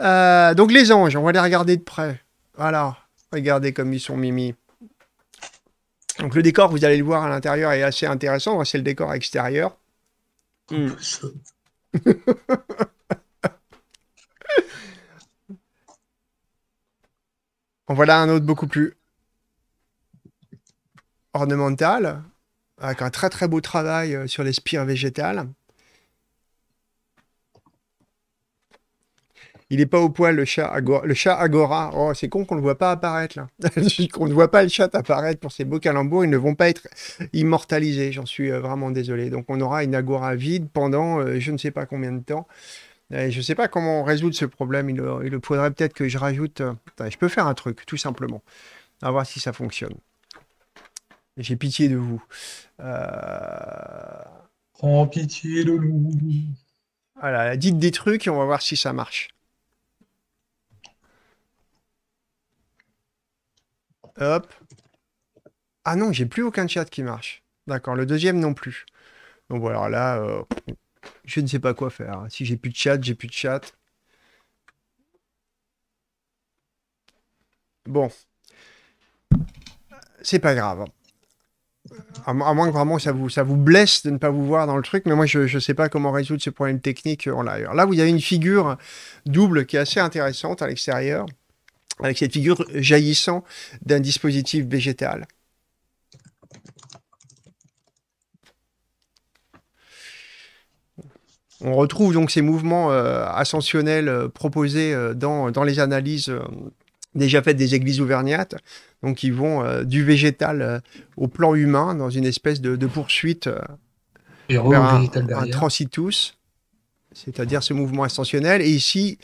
Euh, donc les anges, on va les regarder de près. Voilà, regardez comme ils sont mimi. Donc le décor, vous allez le voir à l'intérieur, est assez intéressant. C'est le décor extérieur. Hmm. en voilà un autre beaucoup plus ornemental, avec un très très beau travail euh, sur les spires végétales. Il n'est pas au poil, le chat Agora. Le chat Agora. Oh, c'est con qu'on ne le voit pas apparaître, là. qu'on ne voit pas le chat apparaître pour ces beaux calembours. Ils ne vont pas être immortalisés. J'en suis euh, vraiment désolé. Donc, on aura une Agora vide pendant euh, je ne sais pas combien de temps. je ne sais pas comment on résout ce problème. Il, euh, faudrait peut-être que je rajoute. je peux faire un truc, tout simplement. À voir si ça fonctionne. J'ai pitié de vous. Euh... Prends pitié de nous. Voilà, dites des trucs et on va voir si ça marche. Hop. Ah non, j'ai plus aucun chat qui marche. D'accord, le deuxième non plus. Donc voilà, là, euh, je ne sais pas quoi faire. Si j'ai plus de chat, j'ai plus de chat. Bon. C'est pas grave. À, moins que vraiment ça vous, ça vous blesse de ne pas vous voir dans le truc, mais moi je ne sais pas comment résoudre ce problème technique euh, en l'air. Là, vous avez une figure double qui est assez intéressante à l'extérieur avec cette figure jaillissant d'un dispositif végétal. On retrouve donc ces mouvements euh, ascensionnels euh, proposés euh, dans, dans, les analyses déjà faites des églises ouvergnates, donc qui vont du végétal au plan humain dans une espèce de, poursuite vers un transitus, c'est-à-dire ce mouvement ascensionnel. Et ici,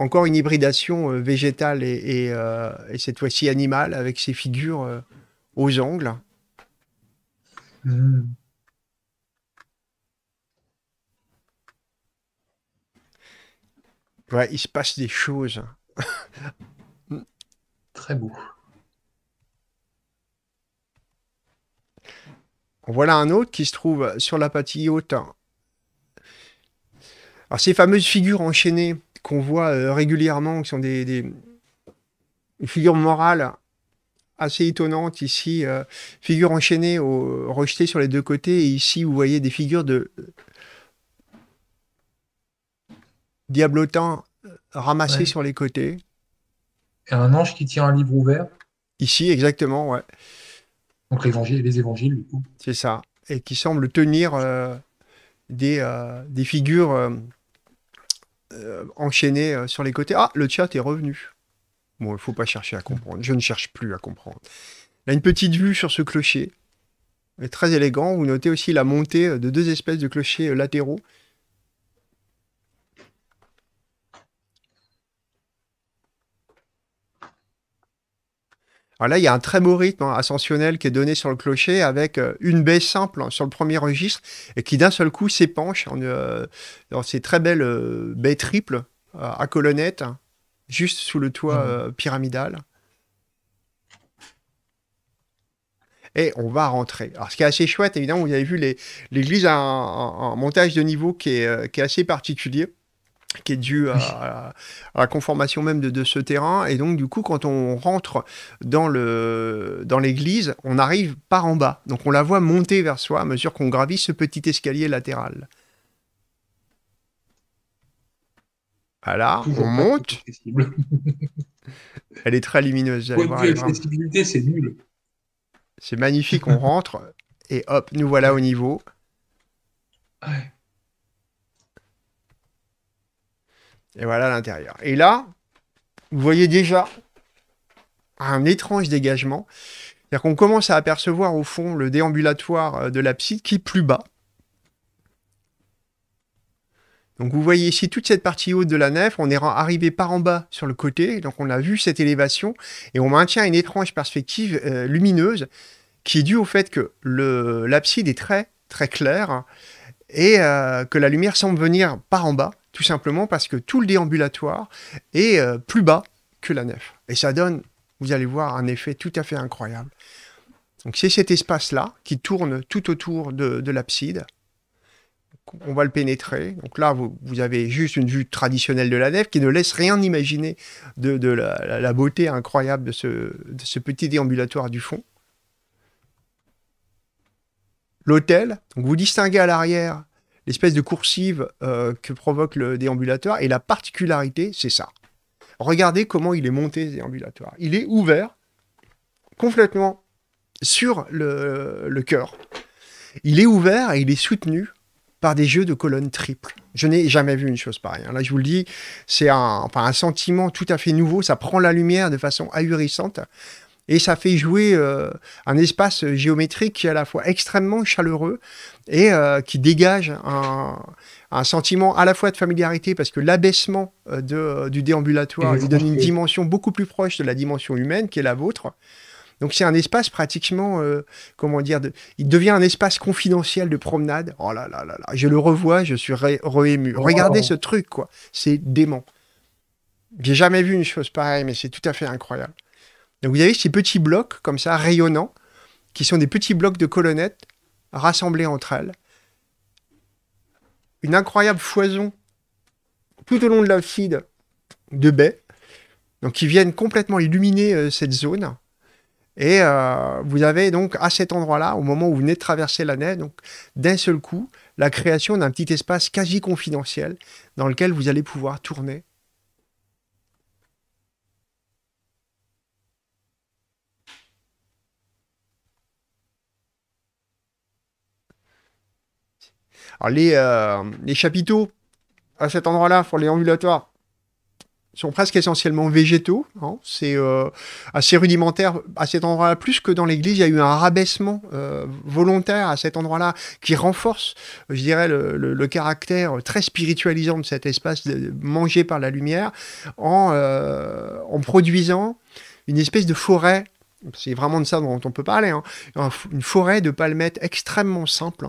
encore une hybridation euh, végétale euh, et, cette fois-ci animale avec ces figures euh, aux angles. Hmm. Ouais, il se passe des choses. Très beau. Voilà un autre qui se trouve sur la patille haute. Alors, ces fameuses figures enchaînées, qu'on voit euh, régulièrement, qui sont des, figures morales assez étonnantes. Ici, euh, figures enchaînées, au, rejetées sur les deux côtés. Et ici, vous voyez des figures de diablotins euh, ramassés sur les côtés. Et un ange qui tient un livre ouvert. Ici, exactement, ouais. Donc évangile, les évangiles, du coup. C'est ça. Et qui semble tenir des figures euh, enchaîner euh, sur les côtés. Ah, le chat est revenu. Bon, il faut pas chercher à comprendre. Je ne cherche plus à comprendre. Là, une petite vue sur ce clocher. très élégant. Vous notez aussi la montée euh, de deux espèces de clochers latéraux Alors là, il y a un très beau rythme hein, ascensionnel qui est donné sur le clocher avec euh, une baie simple hein, sur le premier registre et qui d'un seul coup s'épanche euh, dans ces très belles euh, baies triples à colonnettes, hein, juste sous le toit mmh. pyramidal. et on va rentrer. Alors, ce qui est assez chouette, évidemment, vous avez vu l'église a un, montage de niveau qui est assez particulier qui est dû à, la conformation même de, ce terrain. Et donc, du coup, quand on rentre dans l'église, dans on arrive par en bas. Donc, on la voit monter vers soi à mesure qu'on gravit ce petit escalier latéral. Voilà, on monte. Elle est très lumineuse. c'est nul. C'est magnifique, on rentre et hop, nous voilà au niveau. Ouais. Et voilà l'intérieur. Et là, vous voyez déjà un étrange dégagement. C'est-à-dire qu'on commence à apercevoir au fond le déambulatoire euh, de l'abside qui est plus bas. Donc vous voyez ici toute cette partie haute de la nef, on est arrivé par en bas sur le côté, donc on a vu cette élévation, et on maintient une étrange perspective euh, lumineuse qui est due au fait que l'abside est très très claire, et euh, que la lumière semble venir par en bas, tout simplement parce que tout le déambulatoire est euh, plus bas que la nef. Et ça donne, vous allez voir, un effet tout à fait incroyable. Donc c'est cet espace-là qui tourne tout autour de, l'abside. On va le pénétrer. Donc là, vous, avez juste une vue traditionnelle de la nef qui ne laisse rien imaginer de, la, beauté incroyable de ce petit déambulatoire du fond l'hôtel. vous distinguez à l'arrière l'espèce de coursive euh, que provoque le déambulateur Et la particularité, c'est ça. Regardez comment il est monté ce déambulatoire. Il est ouvert complètement sur le, cœur. Il est ouvert et il est soutenu par des jeux de colonnes triples. Je n'ai jamais vu une chose pareille. Hein. Là, je vous le dis, c'est un sentiment tout à fait nouveau. Ça prend la lumière de façon ahurissante et ça fait jouer euh, un espace géométrique qui est à la fois extrêmement chaleureux et euh, qui dégage un, sentiment à la fois de familiarité parce que l'abaissement euh, de, du déambulatoire lui donne une dimension beaucoup plus proche de la dimension humaine qui est la vôtre. Donc c'est un espace pratiquement, comment dire, il devient un espace confidentiel de promenade. Oh là là là là, je le revois, je suis réému. Regardez ce truc, quoi. C'est dément. J'ai jamais vu une chose pareille, mais c'est tout à fait incroyable. Donc vous avez ces petits blocs comme ça, rayonnants, qui sont des petits blocs de colonnettes rassemblés entre elles. Une incroyable foison tout au long de l'abside de baies, donc qui viennent complètement illuminer euh, cette zone. Et euh, vous avez donc à cet endroit-là, au moment où vous venez de traverser la neige, donc d'un seul coup, la création d'un petit espace quasi confidentiel dans lequel vous allez pouvoir tourner les, euh, les chapiteaux à cet endroit-là pour les ambulatoires sont presque essentiellement végétaux. Hein. C'est euh, assez rudimentaire à cet endroit-là, plus que dans l'Église. Il y a eu un rabaissement euh, volontaire à cet endroit-là qui renforce, je dirais, le, caractère très spiritualisant de cet espace mangé par la lumière en, en produisant une espèce de forêt. C'est vraiment de ça dont on peut parler. Hein. Une forêt de palmettes extrêmement simple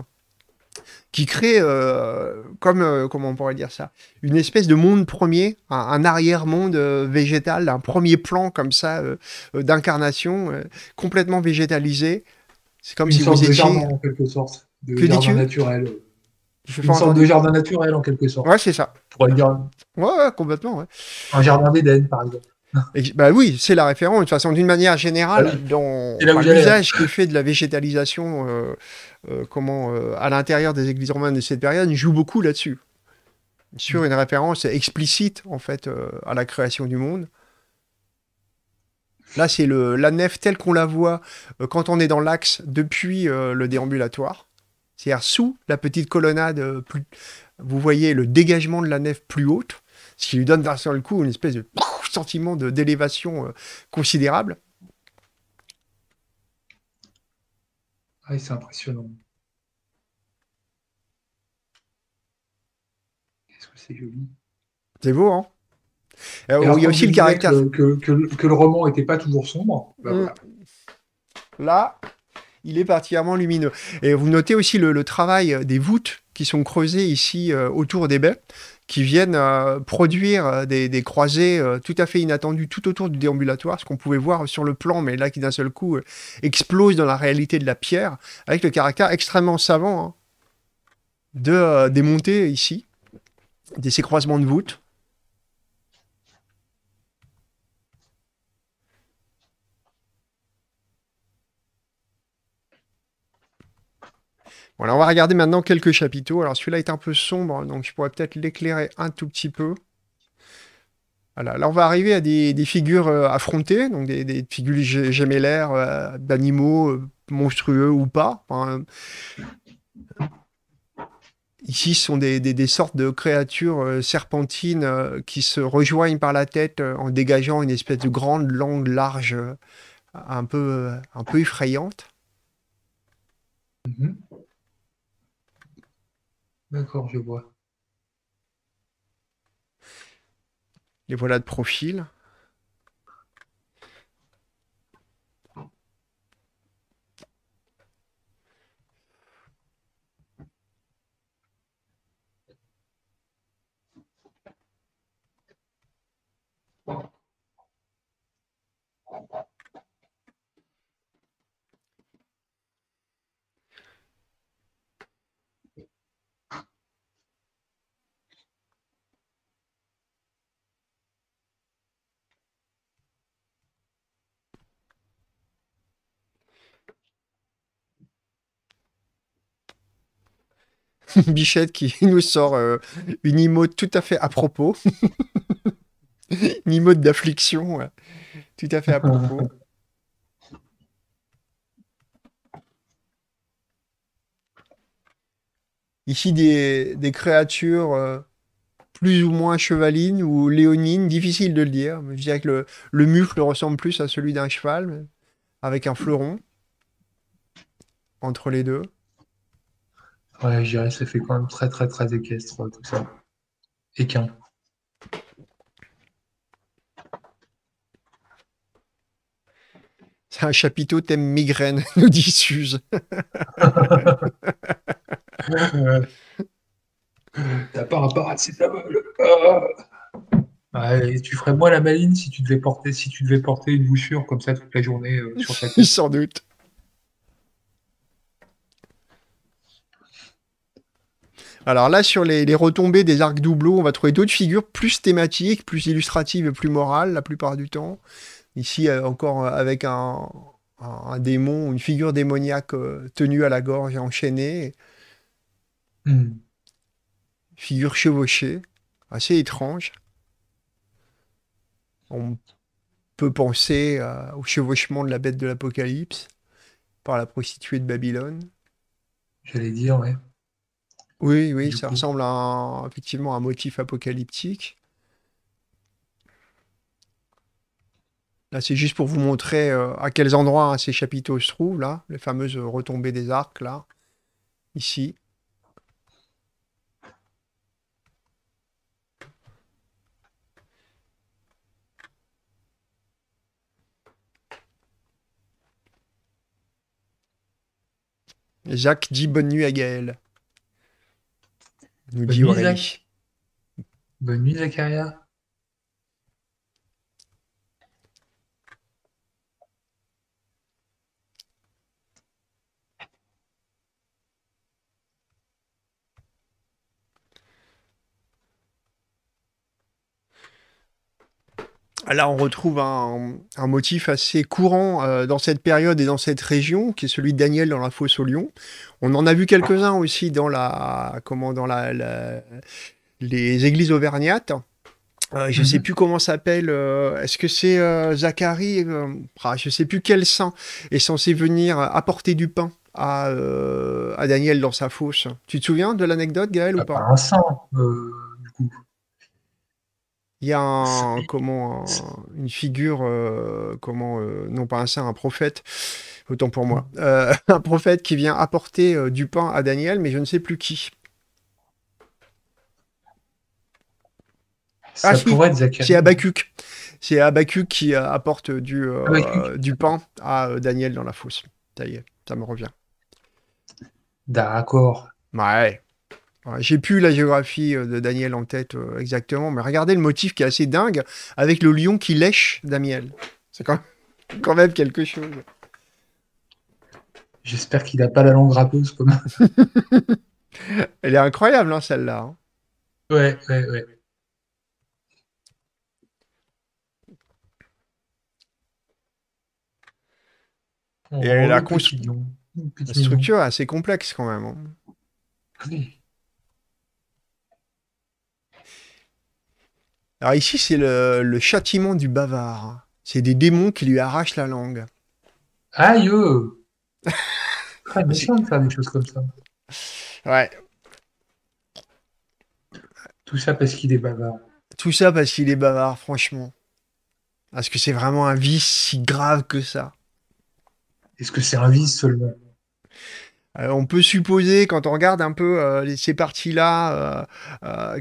qui crée, euh, comme euh, comment on pourrait dire ça, une espèce de monde premier, un, arrière-monde euh, végétal, un premier plan comme ça d'incarnation complètement végétalisé. C'est comme si vous étiez... en quelque sorte, de jardin naturel. une sorte de jardin naturel en quelque sorte. Ouais, c'est ça. Pour dire. Ouais, complètement. Un jardin d'Éden, par exemple. Bah oui, c'est la référence. De toute façon, d'une manière générale, ah dans l'usage qui fait de la végétalisation, euh, euh, comment euh, à l'intérieur des églises romaines de cette période, joue beaucoup là-dessus, sur mm. une référence explicite en fait à la création du monde. Là, c'est la nef telle qu'on la voit quand on est dans l'axe depuis le déambulatoire, c'est-à-dire sous la petite colonnade. Plus... Vous voyez le dégagement de la nef plus haute, ce qui lui donne d'un le coup une espèce de sentiment d'élévation euh, considérable. Ah, c'est impressionnant. Qu'est-ce que c'est joli. C'est beau, hein euh, Il y a aussi le caractère. Que, que, le roman n'était pas toujours sombre. Bah, mmh. Là, il est particulièrement lumineux. Et vous notez aussi le, travail des voûtes qui sont creusées ici euh, autour des baies, qui viennent euh, produire euh, des, croisées euh, tout à fait inattendues tout autour du déambulatoire, ce qu'on pouvait voir sur le plan, mais là qui d'un seul coup explose dans la réalité de la pierre, avec le caractère extrêmement savant hein, de, démonter ici, de ces croisements de voûtes. Voilà, on va regarder maintenant quelques chapiteaux. Alors celui-là est un peu sombre, donc je pourrais peut-être l'éclairer un tout petit peu. Alors là on va arriver à des, figures euh, affrontées, donc des, figures gemellaires euh, d'animaux euh, monstrueux ou pas. ici ce sont des, sortes de créatures serpentines qui se rejoignent par la tête en dégageant une espèce de grande langue large un, peu, effrayante. Mm-hmm. D'accord, je vois. Les voilà de profil. Bichette qui nous sort euh, une emote tout à fait à propos. une emote d'affliction, tout à fait à propos. Ici, des, créatures euh, plus ou moins chevalines ou léonines, difficile de le dire. Je dirais que le mufle ressemble plus à celui d'un cheval, avec un fleuron entre les deux. Ouais, je dirais que ça fait quand même très très très équestre tout ça. Équin. C'est un chapiteau thème migraine, nous dit Suze. T'as pas un paracétamol. Ouais, tu ferais moi la maline si tu devais porter si tu devais porter une bouchure comme ça toute la journée euh, sur ta Sans doute. Alors là, sur les, retombées des arcs doubleaux, on va trouver d'autres figures plus thématiques, plus illustratives et plus morales la plupart du temps. Ici, euh, encore euh, avec un, démon, une figure démoniaque euh, tenue à la gorge et enchaînée. Hmm. Figure chevauchée, assez étrange. On peut penser au chevauchement de la bête de l'Apocalypse par la prostituée de Babylone. J'allais dire, ouais. Oui, oui, ça ressemble effectivement à un motif apocalyptique. Là, c'est juste pour vous montrer euh, à quels endroits hein, ces chapiteaux se trouvent, là, les fameuses retombées des arcs, là, ici. Jacques dit bonne nuit à Gaël. Bonne nuit, Zach. Bonne nuit, Zacharia. Là, on retrouve un, motif assez courant euh, dans cette période et dans cette région, qui est celui de Daniel dans la fosse au lion. On en a vu quelques-uns aussi dans la, comment, dans la, les églises auvergnates. Euh, je ne sais mhm. plus comment s'appelle. Euh, est-ce que c'est Zacharie ah, Je ne sais plus quel saint est censé venir apporter du pain à, à Daniel dans sa fosse. Tu te souviens de l'anecdote, Gaël, ou ah, pas bah, Un saint, du coup. Il y a comment, une figure, euh, comment, euh, non pas un saint, un prophète, autant pour moi, mm. euh, un prophète qui vient apporter du pain à Daniel, mais je ne sais plus qui. Ah, c'est Abacuc. C'est Abacuc qui apporte du, du pain à Daniel dans la fosse. Ça y est, ça me revient. D'accord. Ouais. J'ai plus la géographie euh, de Daniel en tête euh, exactement, mais regardez le motif qui est assez dingue avec le lion qui lèche Daniel. C'est quand, même quelque chose. J'espère qu'il n'a pas la langue râpeuse comme. Elle est incroyable, hein, celle-là. Hein. Ouais, ouais, ouais. Et oh, la, construction structure assez complexe quand même. Hein. Alors ici, c'est le, châtiment du bavard. C'est des démons qui lui arrachent la langue. Aïe Très oh. de faire des choses comme ça. Ouais. Tout ça parce qu'il est bavard. Tout ça parce qu'il est bavard, franchement. Est-ce que c'est vraiment un vice si grave que ça Est-ce que c'est un vice seulement euh, On peut supposer, quand on regarde un peu euh, ces parties-là, euh,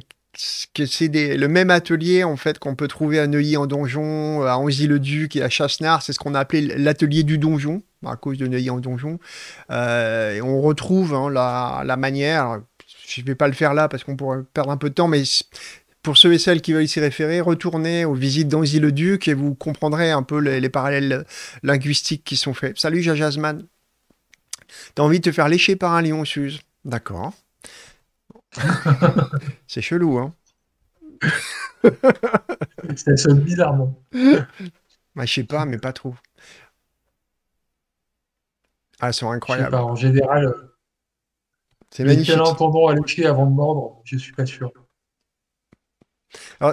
que c'est le même atelier en fait qu'on peut trouver à Neuilly en donjon, à Anzy-le-Duc et à Chassenard, c'est ce qu'on a appelé l'atelier du donjon à cause de Neuilly en donjon. Euh, on retrouve hein, la, manière, je ne vais pas le faire là parce qu'on pourrait perdre un peu de temps, mais pour ceux et celles qui veulent s'y référer, retournez aux visites d'Anzy-le-Duc et vous comprendrez un peu les, parallèles linguistiques qui sont faits. Salut Jajazman. t'as envie de te faire lécher par un lion, Suze D'accord. C'est chelou, hein Ça sonne bizarrement. Bah, je sais pas, mais pas trop. Ah, c'est incroyable. en général, euh, c'est magnifique. Quel à avant de mordre Je suis pas sûr.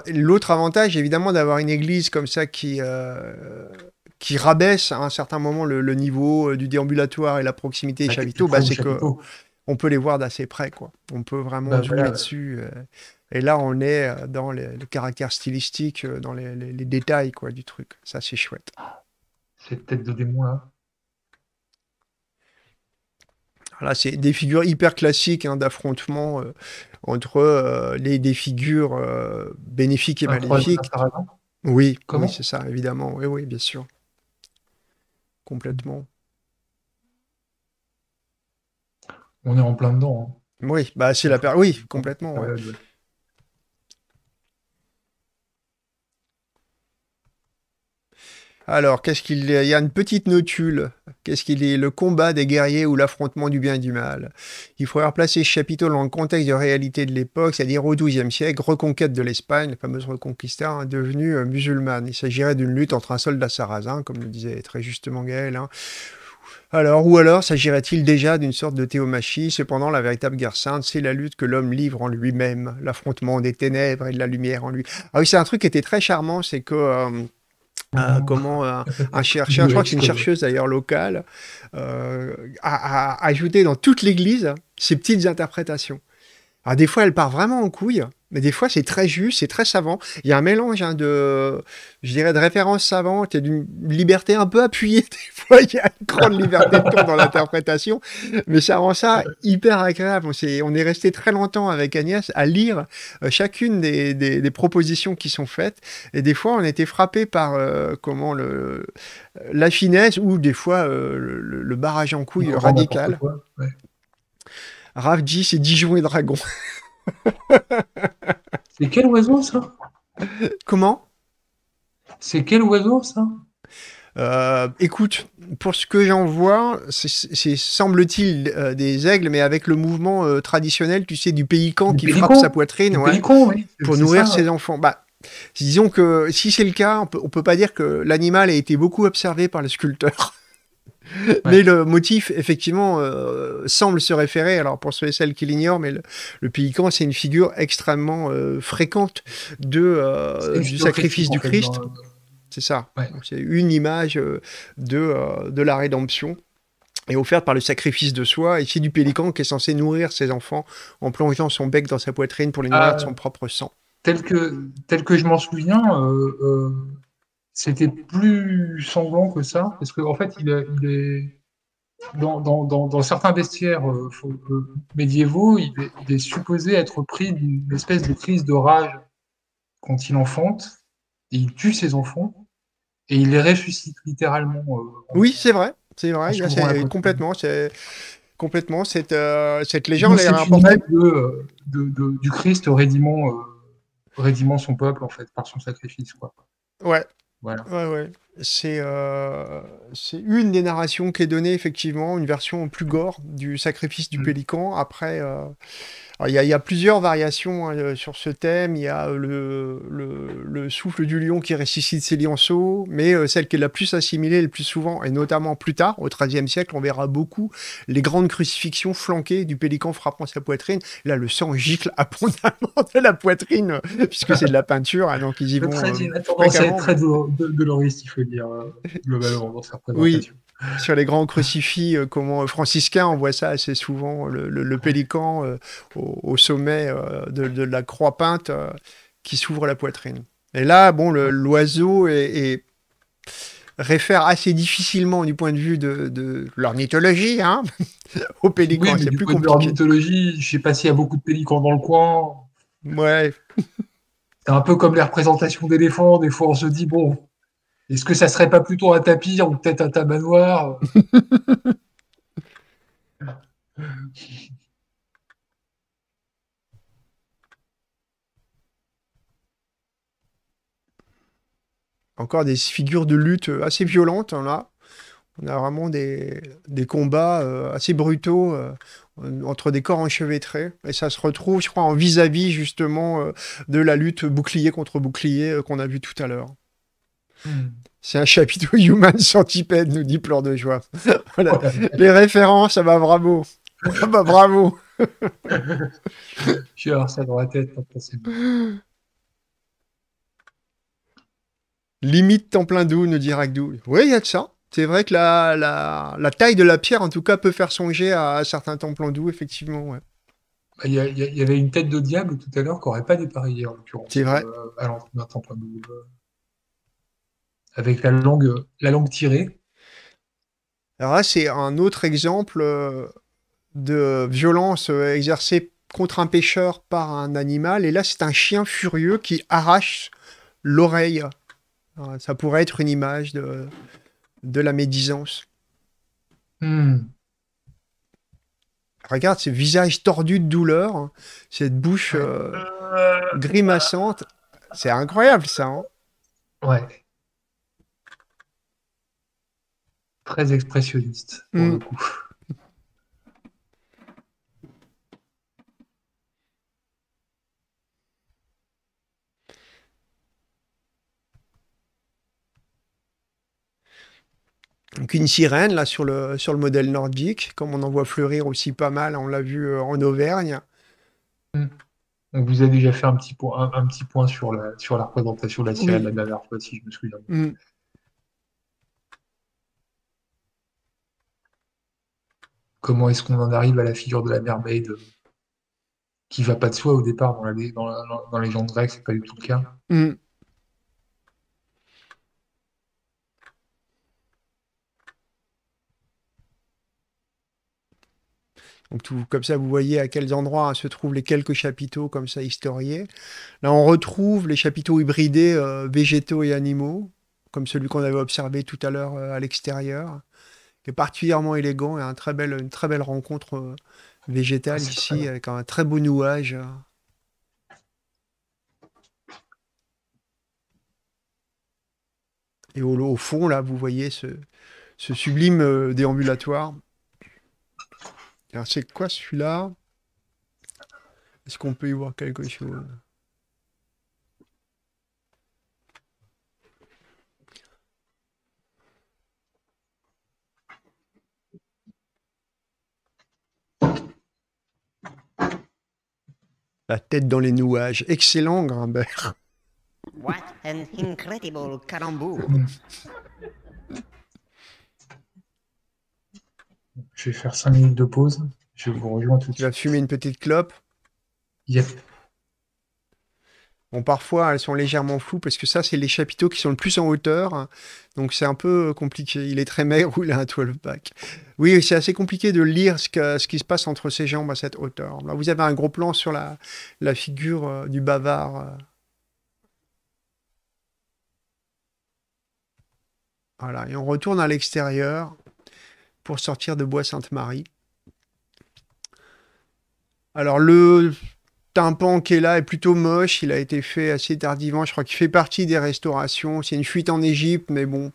L'autre avantage, évidemment, d'avoir une église comme ça qui, euh, qui rabaisse à un certain moment le, niveau euh, du déambulatoire et la proximité des bah, chabiteaux, bah, c'est que on peut les voir d'assez près, quoi. On peut vraiment bah, jouer dessus. Euh. et là, on est euh, dans le caractère stylistique, euh, dans les, détails, quoi, du truc. Ça, c'est chouette. Cette tête de démon, là. Voilà, c'est des figures hyper classiques hein, d'affrontement entre les, des figures bénéfiques et maléfiques. Oui, oui c'est ça, évidemment. Oui, oui, bien sûr. Complètement. on est en plein dedans. Hein. Oui, bah c'est la oui, complètement. Alors, qu'est-ce qu'il y a une petite notule. Qu'est-ce qu'il est Le combat des guerriers ou l'affrontement du bien et du mal. Il faut replacer ce chapitre dans le contexte de réalité de l'époque, c'est-à-dire au XIIe siècle, reconquête de l'Espagne, la fameuse reconquista, hein, devenue euh, musulmane. Il s'agirait d'une lutte entre un soldat sarrasin, comme le disait très justement Gaël, hein, alors, ou alors s'agirait-il déjà d'une sorte de théomachie Cependant, la véritable guerre sainte, c'est la lutte que l'homme livre en lui-même, l'affrontement des ténèbres et de la lumière en lui. Ah oui, c'est un truc qui était très charmant, c'est que... Euh, euh, comment euh, un chercheur, je crois que c'est une chercheuse d'ailleurs locale, a, a, ajouté dans toute l'Église ces hein, petites interprétations. Alors des fois, elle part vraiment en couille, mais des fois, c'est très juste, c'est très savant. Il y a un mélange hein, de, je dirais, de références savantes et d'une liberté un peu appuyée. Des fois, il y a une grande liberté de ton dans l'interprétation, mais ça rend ça hyper agréable. On est, on est resté très longtemps avec Agnès à lire euh, chacune des, propositions qui sont faites. Et des fois, on était frappé par euh, comment la finesse ou des fois euh, le, barrage en couille radical. Ravji, c'est Dijon et Dragon. C'est quel oiseau ça Comment C'est quel oiseau ça euh, écoute, pour ce que j'en vois, c'est semble-t-il euh, des aigles, mais avec le mouvement euh, traditionnel, tu sais, du pélican qui frappe sa poitrine pour nourrir ses enfants. Bah, disons que si c'est le cas, on peut, on peut pas dire que l'animal a été beaucoup observé par le sculpteur. Mais le motif, effectivement, euh, semble se référer, alors pour ceux et celles qui l'ignorent, mais le, pélican, c'est une figure extrêmement euh, fréquente de, euh, du sacrifice du Christ. C'est ça. C'est une image de, de la rédemption et offerte par le sacrifice de soi, ici du pélican qui est censé nourrir ses enfants en plongeant son bec dans sa poitrine pour les ah nourrir de son propre sang. Tel que, tel que je m'en souviens, c'était plus sanglant que ça, parce qu'en en fait, il, est dans, certains vestiaires euh, euh, médiévaux, il est, supposé être pris d'une espèce de crise de rage quand il enfante, et il tue ses enfants, et il les ressuscite littéralement. Euh, oui, c'est vrai, c'est vrai, complètement, c'est complètement cette, cette légende. C'est une de, du Christ rédimant, rédimant son peuple en fait par son sacrifice, quoi. Ouais, Ouais, euh, C'est une des narrations qui est donnée, effectivement, une version plus gore du sacrifice du mm. pélican après, euh, il y, y, a plusieurs variations hein, euh, sur ce thème. Il y a euh, le, le, le, souffle du lion qui ressuscite ses lionceaux, mais euh, celle qui est la plus assimilée le plus souvent, et notamment plus tard, au XIIIe siècle, on verra beaucoup les grandes crucifixions flanquées du pélican frappant sa poitrine. Là, le sang gicle abondamment de la poitrine, puisque c'est de la peinture, hein, donc ils y vont. Très, très doloriste, il faut dire, globalement, dans Oui sur les grands crucifix, euh, comment euh, franciscains, on voit ça assez souvent, euh, le, pélican au, sommet de, la croix peinte qui s'ouvre la poitrine. Et là, bon, l'oiseau est, réfère assez difficilement du point de vue de, l'ornithologie hein, au pélican. Oui, c'est plus compliqué. L'ornithologie, je sais pas s'il y a beaucoup de pélicans dans le coin. Ouais. C'est un peu comme les représentations d'éléphants. Des fois, on se dit, bon, est-ce que ça serait pas plutôt un tapis ou peut-être un tabanoir Encore des figures de lutte assez violentes hein, là. On a vraiment des, combats euh, assez brutaux euh, entre des corps enchevêtrés. Et ça se retrouve, je crois, en vis-à-vis justement euh, de la lutte bouclier contre bouclier qu'on a vu tout à l'heure. Mm. C'est un chapitre Human Centipede, nous dit pleurs de Joie. Les références, ça ah bah bravo. bravo. Je vais avoir ça dans la tête, Limite temple plein ne nous dit Ragdou. Oui, il y a de ça. C'est vrai que la, taille de la pierre, en tout cas, peut faire songer à, certains temples plein effectivement. Ouais. Bah, il y, avait une tête de diable tout à l'heure qui n'aurait pas dépareillé en l'occurrence. C'est vrai. alors euh, un avec la langue, la langue tirée. Alors là, c'est un autre exemple euh, de violence euh, exercée contre un pêcheur par un animal. Et là, c'est un chien furieux qui arrache l'oreille. Euh, ça pourrait être une image de, de la médisance. Hmm. Regarde ce visage tordu de douleur, hein. cette bouche grimaçante. C'est incroyable ça. Hein. ouais. très expressionniste pour mm. le coup. Donc une sirène là sur le, sur le modèle nordique, comme on en voit fleurir aussi pas mal, on l'a vu euh, en Auvergne. Mm. vous avez déjà fait un petit point, sur, la, sur la représentation de la sirène la dernière fois, si je me souviens. là. comment est-ce qu'on en arrive à la figure de la mermaid euh, qui va pas de soi au départ dans, les gens grecs c'est pas du tout le cas. Mm. Donc tout, comme ça, vous voyez à quels endroits se trouvent les quelques chapiteaux comme ça historiés. Là, on retrouve les chapiteaux hybridés euh, végétaux et animaux, comme celui qu'on avait observé tout à l'heure euh, à l'extérieur particulièrement élégant et un très belle une très belle rencontre euh, végétale ah, ici avec un très beau nouage. Euh. Et au, fond, là, vous voyez ce, ce sublime euh, déambulatoire. c'est quoi celui-là Est-ce qu'on peut y voir quelque chose La tête dans les nouages. Excellent, Grimbert. What an incredible calembour. Je vais faire 5 minutes de pause. Je vous rejoins tout de suite. Tu vas fumer une petite clope Yep. Bon, parfois, elles sont légèrement floues parce que ça, c'est les chapiteaux qui sont le plus en hauteur. Donc, c'est un peu euh, compliqué. Il est très maigre ou il a un 12-pack. Oui, c'est assez compliqué de lire ce, qui se passe entre ses jambes à cette hauteur. Là, vous avez un gros plan sur la, figure euh, du bavard. Euh. Voilà, et on retourne à l'extérieur pour sortir de Bois-Sainte-Marie. Alors, le tympan qui est là est plutôt moche. Il a été fait assez tardivement. Je crois qu'il fait partie des restaurations. C'est une fuite en Égypte, mais bon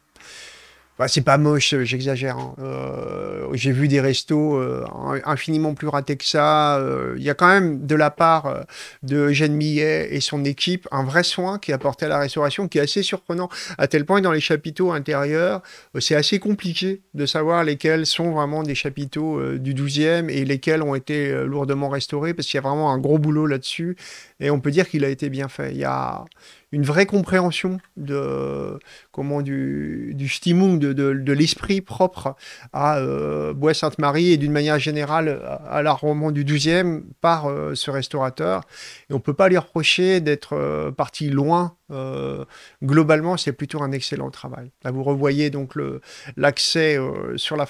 c'est pas moche, j'exagère. Hein. Euh, j'ai vu des restos euh, infiniment plus ratés que ça. Euh, il y a quand même de la part de Jeanne Millet et son équipe un vrai soin qui est apporté à la restauration qui est assez surprenant, à tel point que dans les chapiteaux intérieurs, c'est assez compliqué de savoir lesquels sont vraiment des chapiteaux du 12e et lesquels ont été lourdement restaurés parce qu'il y a vraiment un gros boulot là-dessus. Et on peut dire qu'il a été bien fait. Il y a une vraie compréhension de, comment, du, du de, de, de l'esprit propre à euh, Bois-Sainte-Marie et d'une manière générale à, à l'art roman du 12e par euh, ce restaurateur. Et on ne peut pas lui reprocher d'être euh, parti loin. globalement, c'est plutôt un excellent travail. Là, vous revoyez donc l'accès sur, la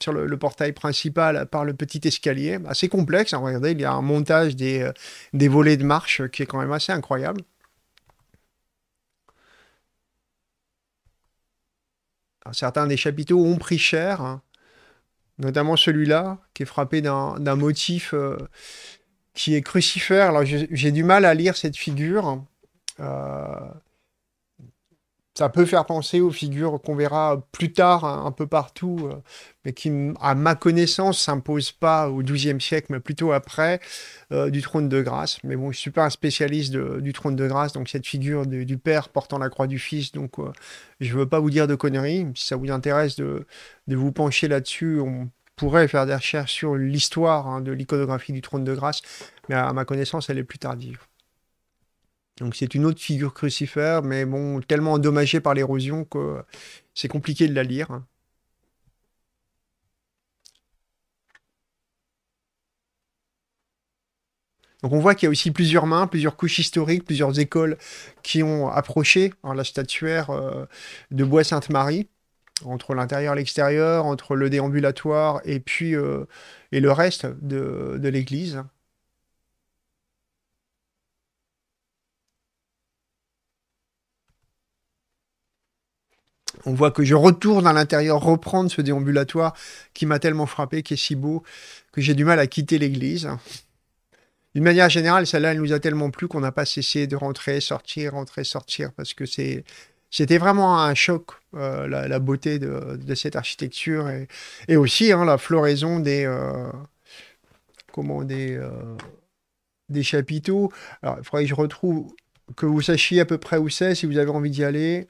sur le, portail principal par le petit escalier, assez complexe. Hein, regardez, il y a un montage des, des volets de marche qui est quand même assez incroyable. certains des chapiteaux ont pris cher, hein. notamment celui-là, qui est frappé d'un motif euh, qui est crucifère. Alors j'ai du mal à lire cette figure. Hein. Euh, ça peut faire penser aux figures qu'on verra plus tard hein, un peu partout, euh, mais qui, à ma connaissance, s'imposent pas au XIIe siècle, mais plutôt après, euh, du trône de grâce. Mais bon, je suis pas un spécialiste du trône de grâce, donc cette figure du père portant la croix du fils, donc euh, je veux pas vous dire de conneries. Si ça vous intéresse de, vous pencher là-dessus, on pourrait faire des recherches sur l'histoire hein, de l'iconographie du trône de grâce, mais à ma connaissance, elle est plus tardive. Donc c'est une autre figure crucifère, mais bon, tellement endommagée par l'érosion que euh, c'est compliqué de la lire. Donc on voit qu'il y a aussi plusieurs mains, plusieurs couches historiques, plusieurs écoles qui ont approché hein, la statuaire euh, de Bois-Sainte-Marie, entre l'intérieur et l'extérieur, entre le déambulatoire et puis euh, et le reste de l'église. On voit que je retourne à l'intérieur reprendre ce déambulatoire qui m'a tellement frappé, qui est si beau, que j'ai du mal à quitter l'église. D'une manière générale, celle-là, elle nous a tellement plu qu'on n'a pas cessé de rentrer, sortir, rentrer, sortir, parce que c'était vraiment un choc, euh, la, beauté de, cette architecture et, aussi hein, la floraison des, euh, euh, des chapiteaux. Alors, il faudrait que je retrouve, que vous sachiez à peu près où c'est, si vous avez envie d'y aller.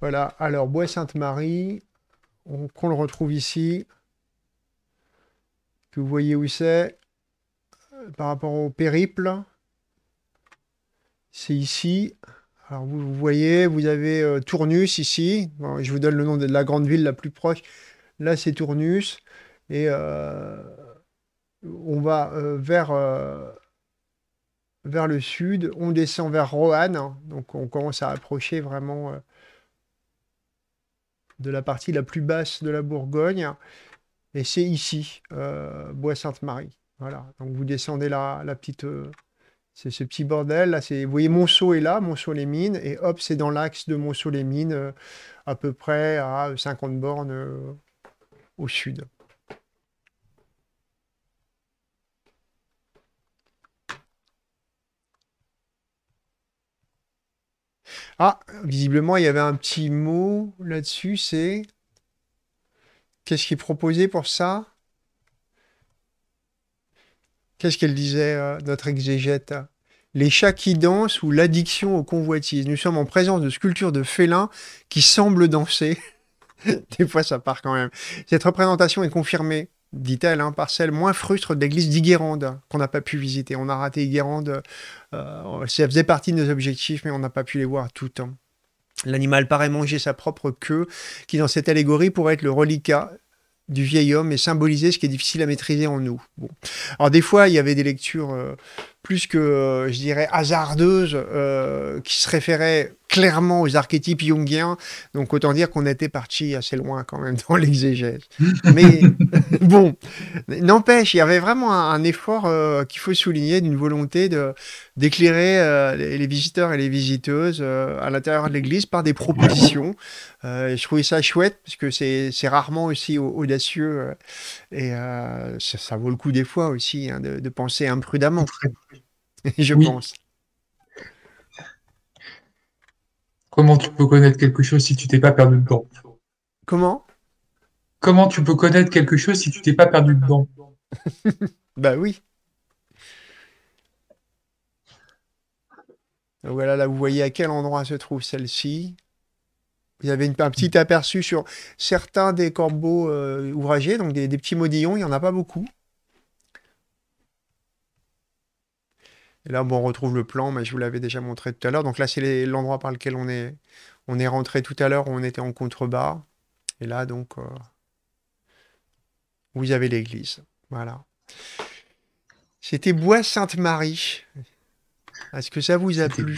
Voilà, alors Bois-Sainte-Marie, qu'on le retrouve ici, que vous voyez où c'est, euh, par rapport au périple, c'est ici. Alors vous, voyez, vous avez euh, Tournus ici, je vous donne le nom de la grande ville la plus proche, là c'est Tournus, et euh, on va vers vers le sud. On descend vers Roanne, hein. donc on commence à approcher vraiment euh, de la partie la plus basse de la Bourgogne. Et c'est ici, euh, Bois-Sainte-Marie. Voilà, donc vous descendez là la petite... Euh, c'est ce petit bordel, là, c'est... Vous voyez, Monceau est là, Monceau-les-Mines, et hop, c'est dans l'axe de Monceau-les-Mines, à peu près à 50 bornes au sud. Ah, visiblement, il y avait un petit mot là-dessus, c'est... Qu'est-ce qui proposait pour ça Qu'est-ce qu'elle disait, euh, notre exégète Les chats qui dansent ou l'addiction aux convoitises. Nous sommes en présence de sculptures de félins qui semblent danser. Des fois, ça part quand même. Cette représentation est confirmée dit-elle, un hein, parcelle celle moins frustre de l'église d'Iguérande, qu'on n'a pas pu visiter. On a raté Iguérande, ça euh, faisait partie de nos objectifs, mais on n'a pas pu les voir tout le temps. Hein. L'animal paraît manger sa propre queue, qui dans cette allégorie pourrait être le reliquat du vieil homme et symboliser ce qui est difficile à maîtriser en nous. Bon. Alors des fois, il y avait des lectures euh, plus que, euh, je dirais, hasardeuse, euh, qui se référait clairement aux archétypes jungiens. Donc autant dire qu'on était parti assez loin quand même dans l'exégèse. Mais bon, n'empêche, il y avait vraiment un, effort euh, qu'il faut souligner d'une volonté de d'éclairer les, visiteurs et les visiteuses à l'intérieur de l'Église par des propositions. je trouvais ça chouette parce que c'est rarement aussi audacieux et ça, vaut le coup des fois aussi hein, de, de penser imprudemment. je pense. Comment tu peux connaître quelque chose si tu t'es pas perdu dedans Comment Comment tu peux connaître quelque chose si tu t'es pas perdu dedans Bah oui. Ah, voilà, là vous voyez à quel endroit se trouve celle-ci. Vous avez une, un petit aperçu sur certains des corbeaux euh, ouvragés, donc des, des petits modillons, il n'y en a pas beaucoup. Et là, on retrouve le plan, mais je vous l'avais déjà montré tout à l'heure. Donc là, c'est l'endroit par lequel on est, on est rentré tout à l'heure, on était en contrebas. Et là, donc, euh, vous avez l'église. Voilà. C'était Bois Sainte-Marie. Est-ce que ça vous a plu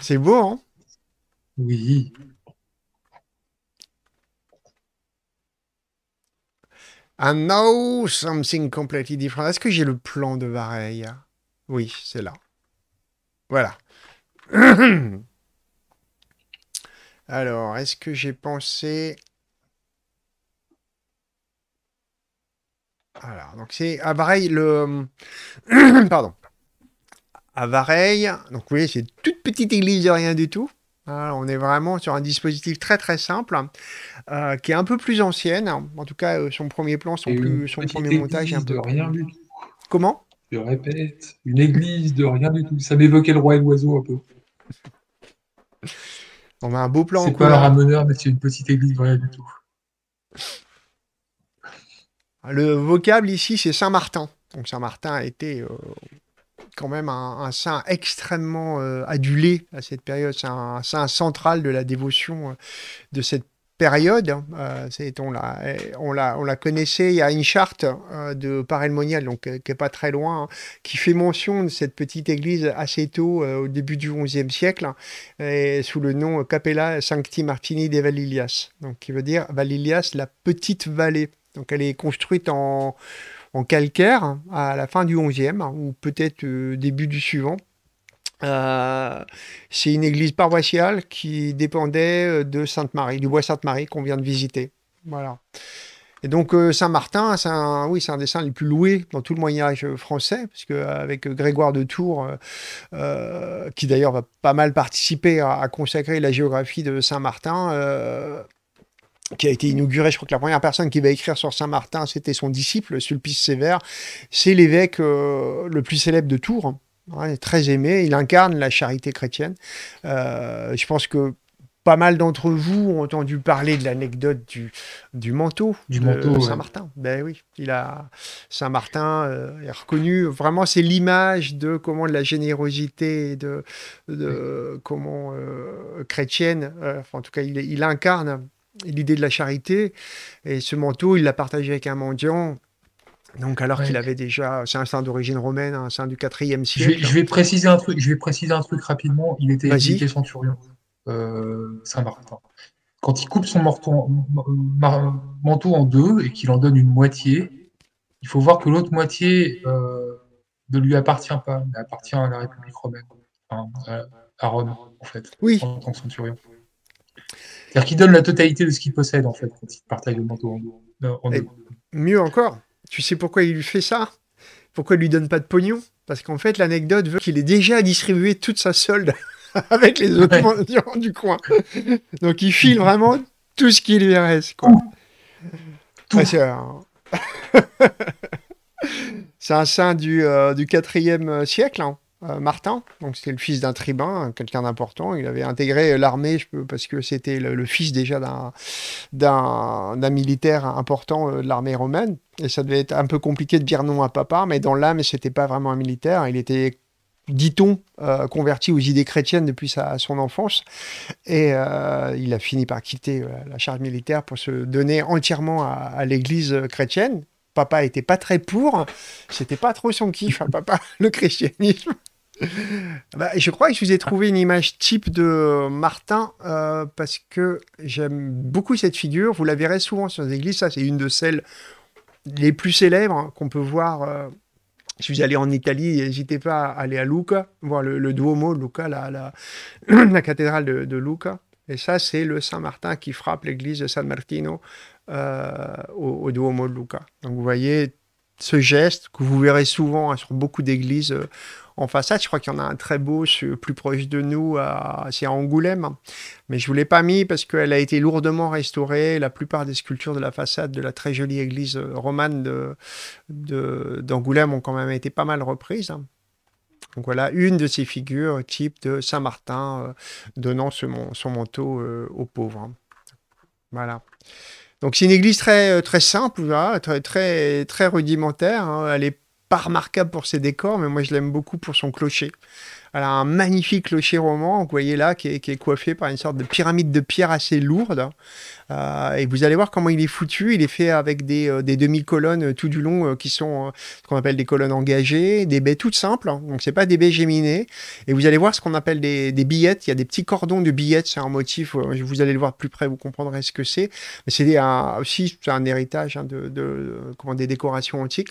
C'est beau, hein Oui. And ah, now something completely different. Est-ce que j'ai le plan de Vareille oui, c'est là. Voilà. Alors, est-ce que j'ai pensé... Alors, donc c'est à le... Pardon. À donc vous voyez, c'est toute petite église de rien du tout. on est vraiment sur un dispositif très très simple, euh, qui est un peu plus ancienne. En tout cas, euh, son premier plan, son, premier montage est un peu... rien Comment je répète, une église de rien du tout. Ça m'évoquait le roi et l'oiseau un peu. On a un beau plan. C'est pas un rameneur, mais c'est une petite église de rien du tout. Le vocable ici, c'est Saint-Martin. Donc Saint-Martin a été euh, quand même un, saint extrêmement euh, adulé à cette période. C'est un, saint central de la dévotion euh, de cette période, hein, euh, on, la, connaissait, il y a une charte euh, de le donc euh, qui n'est pas très loin, hein, qui fait mention de cette petite église assez tôt, au début du XIe siècle, hein, sous le nom Capella Sancti Martini de Valilias, donc, qui veut dire Valilias, la petite vallée. Donc elle est construite en, en calcaire à la fin du XIe, ou peut-être début du suivant. Euh, c'est une église paroissiale qui dépendait euh, de Sainte-Marie, du bois Sainte-Marie qu'on vient de visiter. Voilà. Et donc euh, Saint-Martin, c'est un, oui, c'est un des saints les plus loués dans tout le Moyen Âge français, parce que avec Grégoire de Tours, qui d'ailleurs va pas mal participer à, consacrer la géographie de Saint-Martin qui a été inauguré. Je crois que la première personne qui va écrire sur Saint-Martin, c'était son disciple, Sulpice Sévère. C'est l'évêque le plus célèbre de Tours. Il très aimé, il incarne la charité chrétienne. Euh, je pense que pas mal d'entre vous ont entendu parler de l'anecdote du, du manteau de Saint-Martin. Ben oui, il a Saint-Martin euh, est reconnu. Vraiment, c'est l'image de comment la générosité de, de comment euh, chrétienne. en tout cas, il, il incarne l'idée de la charité. Et ce manteau, il l'a partagé avec un mendiant. Donc, alors qu'il avait déjà, un saint d'origine romaine, un saint du 4e siècle. Je vais, préciser un truc. Je vais préciser un truc rapidement. Il était, il centurion, euh, Saint Martin. Quand il coupe son euh, manteau en deux et qu'il en donne une moitié, il faut voir que l'autre moitié euh, ne lui appartient pas. Elle appartient à la République romaine, à Rome en fait, oui. en tant que centurion. C'est-à-dire qu'il donne la totalité de ce qu'il possède en fait quand il partage le manteau En deux. Mieux encore, tu sais pourquoi il lui fait ça Pourquoi il lui donne pas de pognon Parce qu'en fait, l'anecdote veut qu'il ait déjà distribué toute sa solde avec les autres du coin. Donc il file vraiment tout ce qui lui reste. Quoi. Euh, c'est, un... saint du, 4e euh, euh, siècle. Hein. Euh, Martin, donc c'était le fils d'un tribun, quelqu'un d'important. Il avait intégré l'armée parce que c'était le, fils déjà d'un militaire important euh, de l'armée romaine. Et ça devait être un peu compliqué de dire non à papa, mais dans l'âme, c'était pas vraiment un militaire. Il était dit-on, euh, converti aux idées chrétiennes depuis son enfance. Et il a fini par quitter la charge militaire pour se donner entièrement à, l'Église chrétienne. Papa était pas très pour, c'était pas trop son kiff, hein, papa, le christianisme. bah, je crois que je vous ai trouvé une image type de Martin euh, parce que j'aime beaucoup cette figure. Vous la verrez souvent sur les églises. Ça, c'est une de celles les plus célèbres qu'on peut voir. Euh, si vous allez en Italie, n'hésitez pas à aller à Lucca, voir le, Duomo de Lucca, la, la, cathédrale de, Lucca. Et ça, c'est le Saint-Martin qui frappe l'église de San Martino euh, au, Duomo de Lucca. Donc vous voyez, ce geste que vous verrez souvent hein, sur beaucoup d'églises en façade. Je crois qu'il y en a un très beau plus proche de nous, c'est à Angoulême. Mais je ne vous l'ai pas mis parce qu'elle a été lourdement restaurée. La plupart des sculptures de la façade de la très jolie église euh, romane d'Angoulême de, ont quand même été pas mal reprises. Donc voilà une de ces figures type de Saint Martin euh, donnant son manteau euh, aux pauvres. Voilà. Donc c'est une église très, très simple, très, très, rudimentaire. Hein. Elle est pas remarquable pour ses décors, mais moi je l'aime beaucoup pour son clocher. Elle a un magnifique clocher roman, vous voyez là, qui est, coiffé par une sorte de pyramide de pierre assez lourde. Euh, et vous allez voir comment il est foutu. Il est fait avec des, euh, demi-colonnes euh, tout du long qui sont ce qu'on appelle des colonnes engagées, des baies toutes simples. Hein. donc c'est pas des baies géminées. Et vous allez voir ce qu'on appelle des, billettes. Il y a des petits cordons de billettes. C'est un motif. vous allez le voir plus près, vous comprendrez ce que c'est. Mais c'est aussi un héritage hein, de comment, des décorations antiques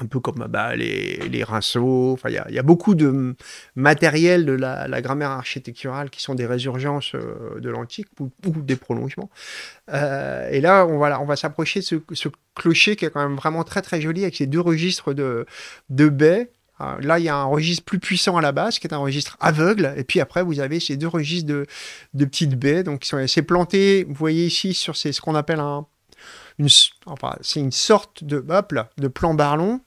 un peu comme bah, les, les rinceaux. Enfin, il y a, beaucoup de matériel de la, grammaire architecturale qui sont des résurgences euh, de l'antique ou, des prolongements. Euh, et là, on va, on va s'approcher de ce, ce, clocher qui est quand même vraiment très très joli avec ces deux registres de, de baies. Euh, là, il y a un registre plus puissant à la base, qui est un registre aveugle. Et puis après, vous avez ces deux registres de, petites baies, donc qui sont assez plantées. Vous voyez ici sur ce qu'on appelle un, c'est une sorte de, de plan Barlon.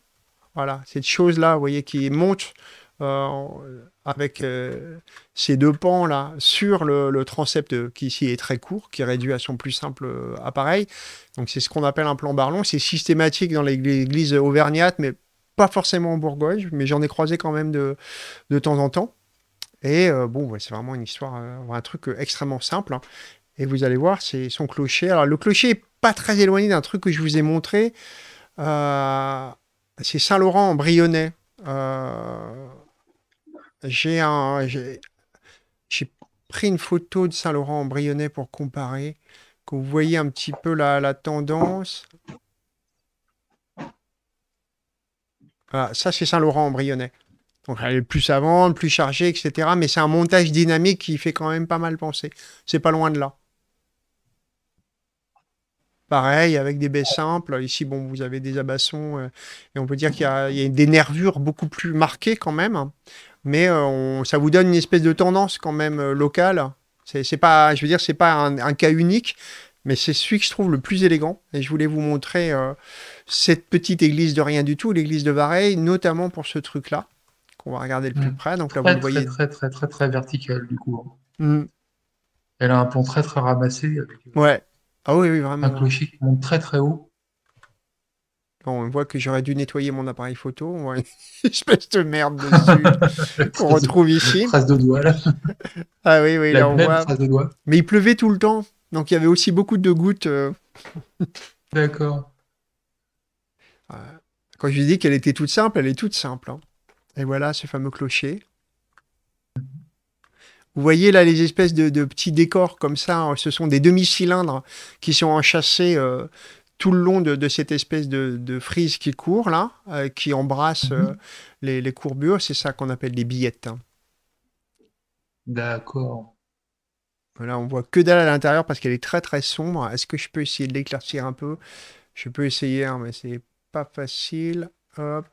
Voilà, cette chose-là, vous voyez, qui monte euh, euh, avec euh, ces deux pans là sur le, transept qui ici est très court, qui est réduit à son plus simple appareil. Donc c'est ce qu'on appelle un plan Barlon. C'est systématique dans l'église auvergnate, mais pas forcément en Bourgogne, mais j'en ai croisé quand même de, de temps en temps. Et bon, c'est vraiment une histoire, un truc extrêmement simple. Hein. Et vous allez voir, c'est son clocher. Alors, le clocher n'est pas très éloigné d'un truc que je vous ai montré. Euh, c'est Saint-Laurent en Brionnais. Euh, j'ai un. pris une photo de Saint-Laurent en Brionnais pour comparer, que vous voyez un petit peu la, tendance. ça c'est Saint-Laurent en Brionnais. Donc elle est plus avant, plus chargée, etc. Mais c'est un montage dynamique qui fait quand même pas mal penser. C'est pas loin de là. Pareil, avec des baies simples. Ici, bon, vous avez des abassons. Euh, et on peut dire qu'il y, a, des nervures beaucoup plus marquées quand même. Hein. Mais euh, ça vous donne une espèce de tendance quand même euh, locale. C'est, pas, je veux dire, c'est pas un, cas unique, mais c'est celui que je trouve le plus élégant. Et je voulais vous montrer cette petite église de rien du tout, l'église de Varey. notamment pour ce truc-là, qu'on va regarder le plus mmh. près. Donc là, très, vous voyez. Très, très, très, très, vertical, du coup. Hein. Mmh. Elle a un pont très, très ramassé. Ouais, ah oui, vraiment. Un clocher qui monte très très haut. On voit que j'aurais dû nettoyer mon appareil photo. On voit une espèce de merde dessus qu'on retrouve ici. Trace de doigt, là. Ah oui, oui, là, on voit. Mais il pleuvait tout le temps. Donc, il y avait aussi beaucoup de gouttes. Euh. D'accord. Euh, quand je lui dis qu'elle était toute simple, elle est toute simple. Hein. Et voilà ce fameux clocher. Vous voyez là les espèces de, petits décors comme ça. Hein, ce sont des demi-cylindres qui sont enchâssés euh, tout le long de, cette espèce de, frise qui court là, euh, qui embrasse euh, mhm. les, courbures. C'est ça qu'on appelle les billettes. Hein. D'accord. Voilà, on voit que dalle à l'intérieur parce qu'elle est très très sombre. Est-ce que je peux essayer de l'éclaircir un peu Je peux essayer, hein, mais c'est pas facile. Hop.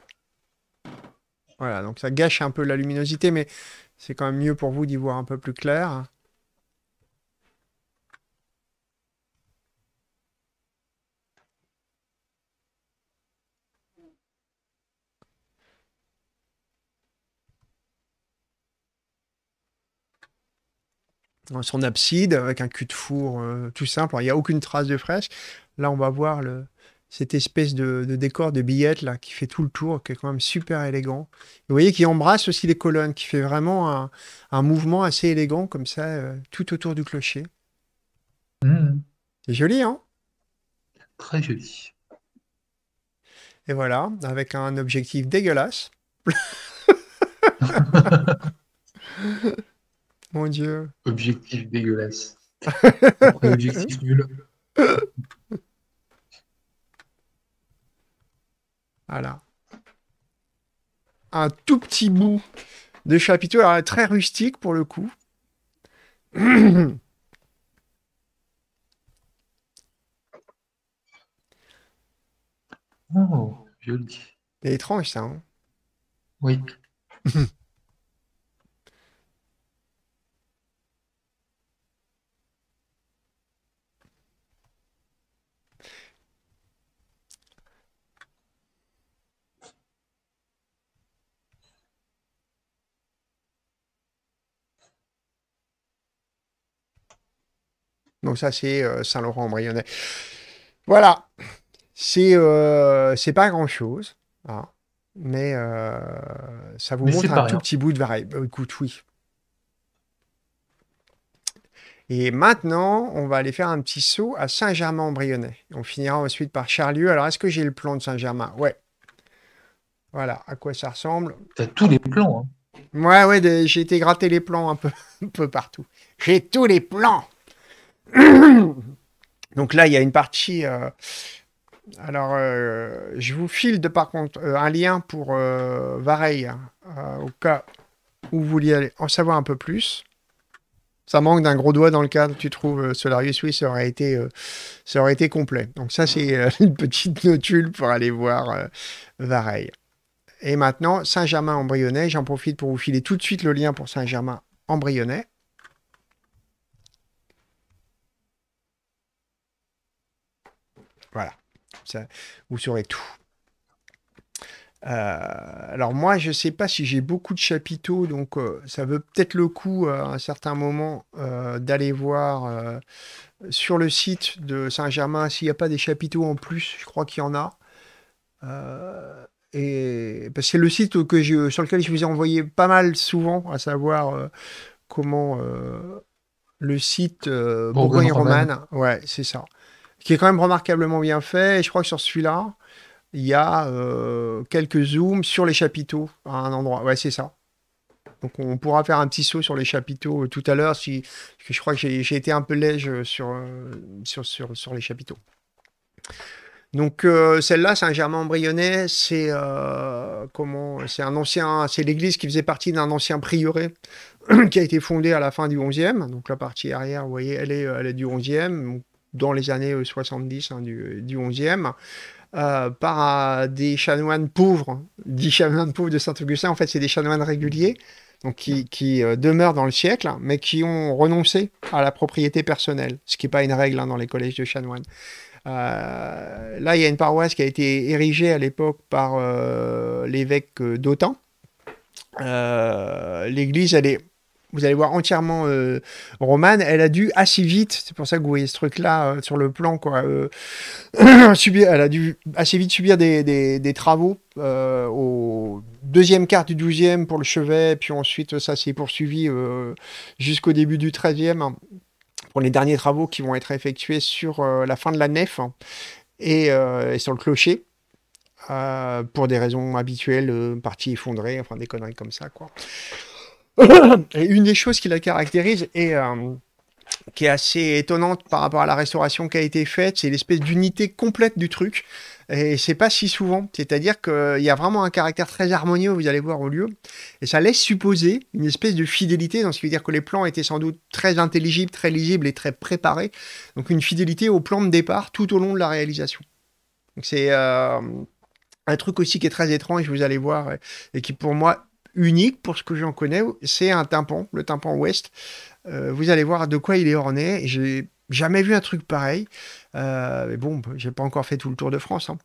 Voilà, donc ça gâche un peu la luminosité, mais c'est quand même mieux pour vous d'y voir un peu plus clair. son abside avec un cul de four euh, tout simple. Hein, il n'y a aucune trace de fraîche. Là, on va voir le, cette espèce de, décor de billettes là qui fait tout le tour, qui est quand même super élégant. vous voyez qui embrasse aussi les colonnes, qui fait vraiment un, mouvement assez élégant comme ça, euh, tout autour du clocher. Mmh. C'est joli, hein Très joli. Et voilà, avec un objectif dégueulasse. Mon Dieu. Objectif dégueulasse. objectif nul. Voilà. Un tout petit bout de chapiteau, alors très rustique pour le coup. Oh, joli. C'est étrange ça. Hein. oui. Donc ça, c'est euh, saint laurent en Voilà. C'est euh, pas grand-chose. Hein, mais euh, ça vous montre un tout petit bout de variété bah, Écoute, oui. Et maintenant, on va aller faire un petit saut à saint germain en On finira ensuite par Charlieu. Alors, est-ce que j'ai le plan de Saint-Germain Ouais. Voilà, à quoi ça ressemble. T'as tous les plans. Hein. Ouais, ouais, j'ai été gratter les plans un peu, un peu partout. J'ai tous les plans Donc là, il y a une partie. Euh, alors, euh, je vous file de par contre euh, un lien pour Vareille, au cas où vous vouliez en savoir un peu plus. Ça manque d'un gros doigt dans le cadre, tu trouves, Solarius, oui, ça aurait été, ça aurait été complet. Donc ça, c'est une petite notule pour aller voir Vareille. Et maintenant, Saint-Germain-Embryonnais, j'en profite pour vous filer tout de suite le lien pour Saint-Germain-Embryonnais. Voilà. vous saurez tout. Euh, alors moi, je ne sais pas si j'ai beaucoup de chapiteaux, donc euh, ça veut peut-être le coup euh, à un certain moment d'aller voir sur le site de Saint-Germain s'il n'y a pas des chapiteaux en plus. Je crois qu'il y en a. et parce que c'est le site sur lequel je vous ai envoyé pas mal souvent, à savoir comment le site Bourgogne-Romane. Ouais, c'est ça qui est quand même remarquablement bien fait. Et je crois que sur celui-là, il y a euh, quelques zooms sur les chapiteaux à un endroit. Ouais, c'est ça. Donc on pourra faire un petit saut sur les chapiteaux euh, tout à l'heure, si, je crois que j'ai été un peu léger euh, sur, sur, sur, les chapiteaux. Donc celle-là, c'est un germain embryonnais, c'est comment C'est un ancien, c'est l'église qui faisait partie d'un ancien prieuré qui a été fondé à la fin du 11e. Donc la partie arrière, vous voyez, elle est, elle est du 11e dans les années 70 euh, hein, du, euh, du 11e. Euh, par des chanoines pauvres, hein. dix chanoines pauvres de Saint-Augustin. En fait, c'est des chanoines réguliers, donc qui, demeurent dans le siècle, mais qui ont renoncé à la propriété personnelle, ce qui n'est pas une règle hein, dans les collèges de chanoines. là, il y a une paroisse qui a été érigée à l'époque par l'évêque d'Autun. L'église, elle est vous allez voir entièrement euh, Romane. Elle a dû assez vite, c'est pour ça que vous voyez ce truc-là euh, sur le plan, quoi. Euh, elle a dû assez vite subir des, travaux au deuxième quart du 12e pour le chevet, puis ensuite ça s'est poursuivi jusqu'au début du 13e. Hein, pour les derniers travaux qui vont être effectués sur la fin de la nef hein, et, sur le clocher. pour des raisons habituelles, partie effondrée, enfin des conneries comme ça, quoi et une des choses qui la caractérise et euh, qui est assez étonnante par rapport à la restauration qui a été faite, c'est l'espèce d'unité complète du truc. Et c'est pas si souvent. C'est-à-dire qu'il y a vraiment un caractère très harmonieux, vous allez voir, au lieu. Et ça laisse supposer une espèce de fidélité, dans ce qui veut dire que les plans étaient sans doute très intelligibles, très lisibles et très préparés. Donc une fidélité au plan de départ tout au long de la réalisation. Donc c'est euh, un truc aussi qui est très étrange, vous allez voir, et qui pour moi unique, pour ce que j'en connais, c'est un tympan, le tympan ouest. Euh, vous allez voir de quoi il est orné. J'ai jamais vu un truc pareil. Euh, mais bon, j'ai pas encore fait tout le tour de France. Hein.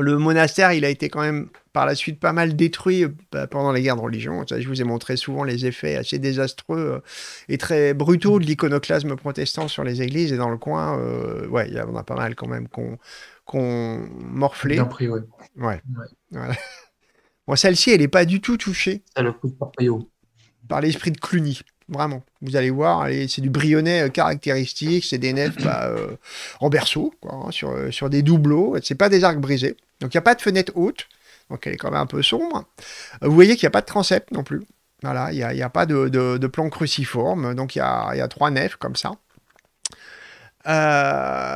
le monastère, il a été quand même par la suite pas mal détruit euh, bah, pendant les guerres de religion. Ça, je vous ai montré souvent les effets assez désastreux et très brutaux de l'iconoclasme protestant sur les églises et dans le coin. ouais, il y en a pas mal quand même qu'on qu'on morflé. Bien ouais. Voilà. Bon, celle-ci, elle n'est pas du tout touchée. Par l'esprit de Cluny. Vraiment. Vous allez voir, c'est du brionnet euh, caractéristique, c'est des nefs bah, euh, en berceau, quoi, hein, sur, euh, sur des doubleaux. C'est pas des arcs brisés. Donc il n'y a pas de fenêtre haute, donc elle est quand même un peu sombre. Vous voyez qu'il n'y a pas de transept non plus. Voilà, il n'y a, a, pas de, plan cruciforme, donc il y a, y a, trois nefs comme ça.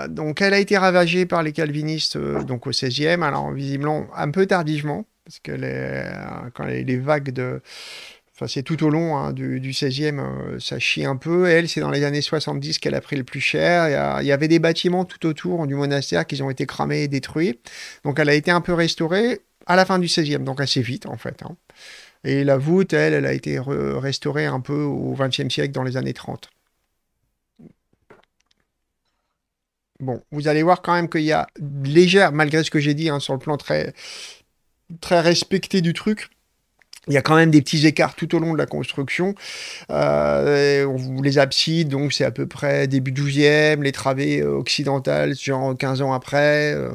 donc elle a été ravagée par les calvinistes donc au 16e, alors visiblement un peu tardivement parce que les, euh, quand les, vagues de, Enfin, c'est tout au long hein, du, XVIe, 16e, euh, ça chie un peu. Elle, c'est dans les années 70 qu'elle a pris le plus cher. Il y, avait des bâtiments tout autour du monastère qui ont été cramés et détruits. Donc elle a été un peu restaurée à la fin du 16e, donc assez vite en fait. Hein. Et la voûte, elle, elle a été restaurée un peu au 20e siècle, dans les années 30. Bon, vous allez voir quand même qu'il y a légère, malgré ce que j'ai dit hein, sur le plan très très respecté du truc. Il y a quand même des petits écarts tout au long de la construction. Euh, les absides, donc c'est à peu près début 12e, les travées euh, occidentales, genre 15 ans après. Euh,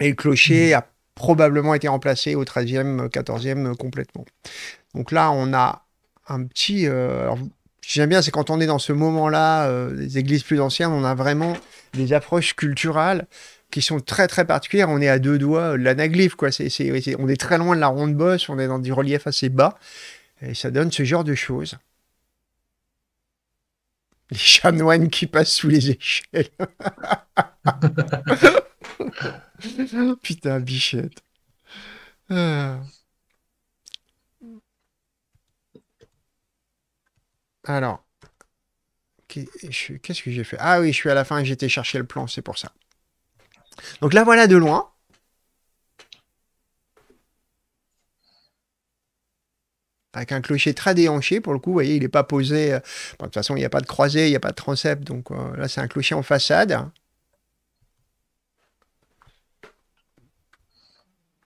et le clocher mmh. a probablement été remplacé au 13e, 14e euh, complètement. Donc là, on a un petit. ce que j'aime bien, c'est quand on est dans ce moment-là, les églises plus anciennes, on a vraiment des approches culturales qui sont très très particulières. On est à deux doigts de euh, l'anaglyphe, quoi. C'est, on est très loin de la ronde bosse, on est dans du relief assez bas, et ça donne ce genre de choses. Les chanoines qui passent sous les échelles. Putain, bichette. Ah. Alors, qu'est-ce que j'ai fait Ah oui, je suis à la fin j'étais chercher le plan, c'est pour ça. Donc là, voilà de loin. Avec un clocher très déhanché, pour le coup, vous voyez, il n'est pas posé. Euh, de toute façon, il n'y a pas de croisée, il n'y a pas de transept. Donc euh, là, c'est un clocher en façade.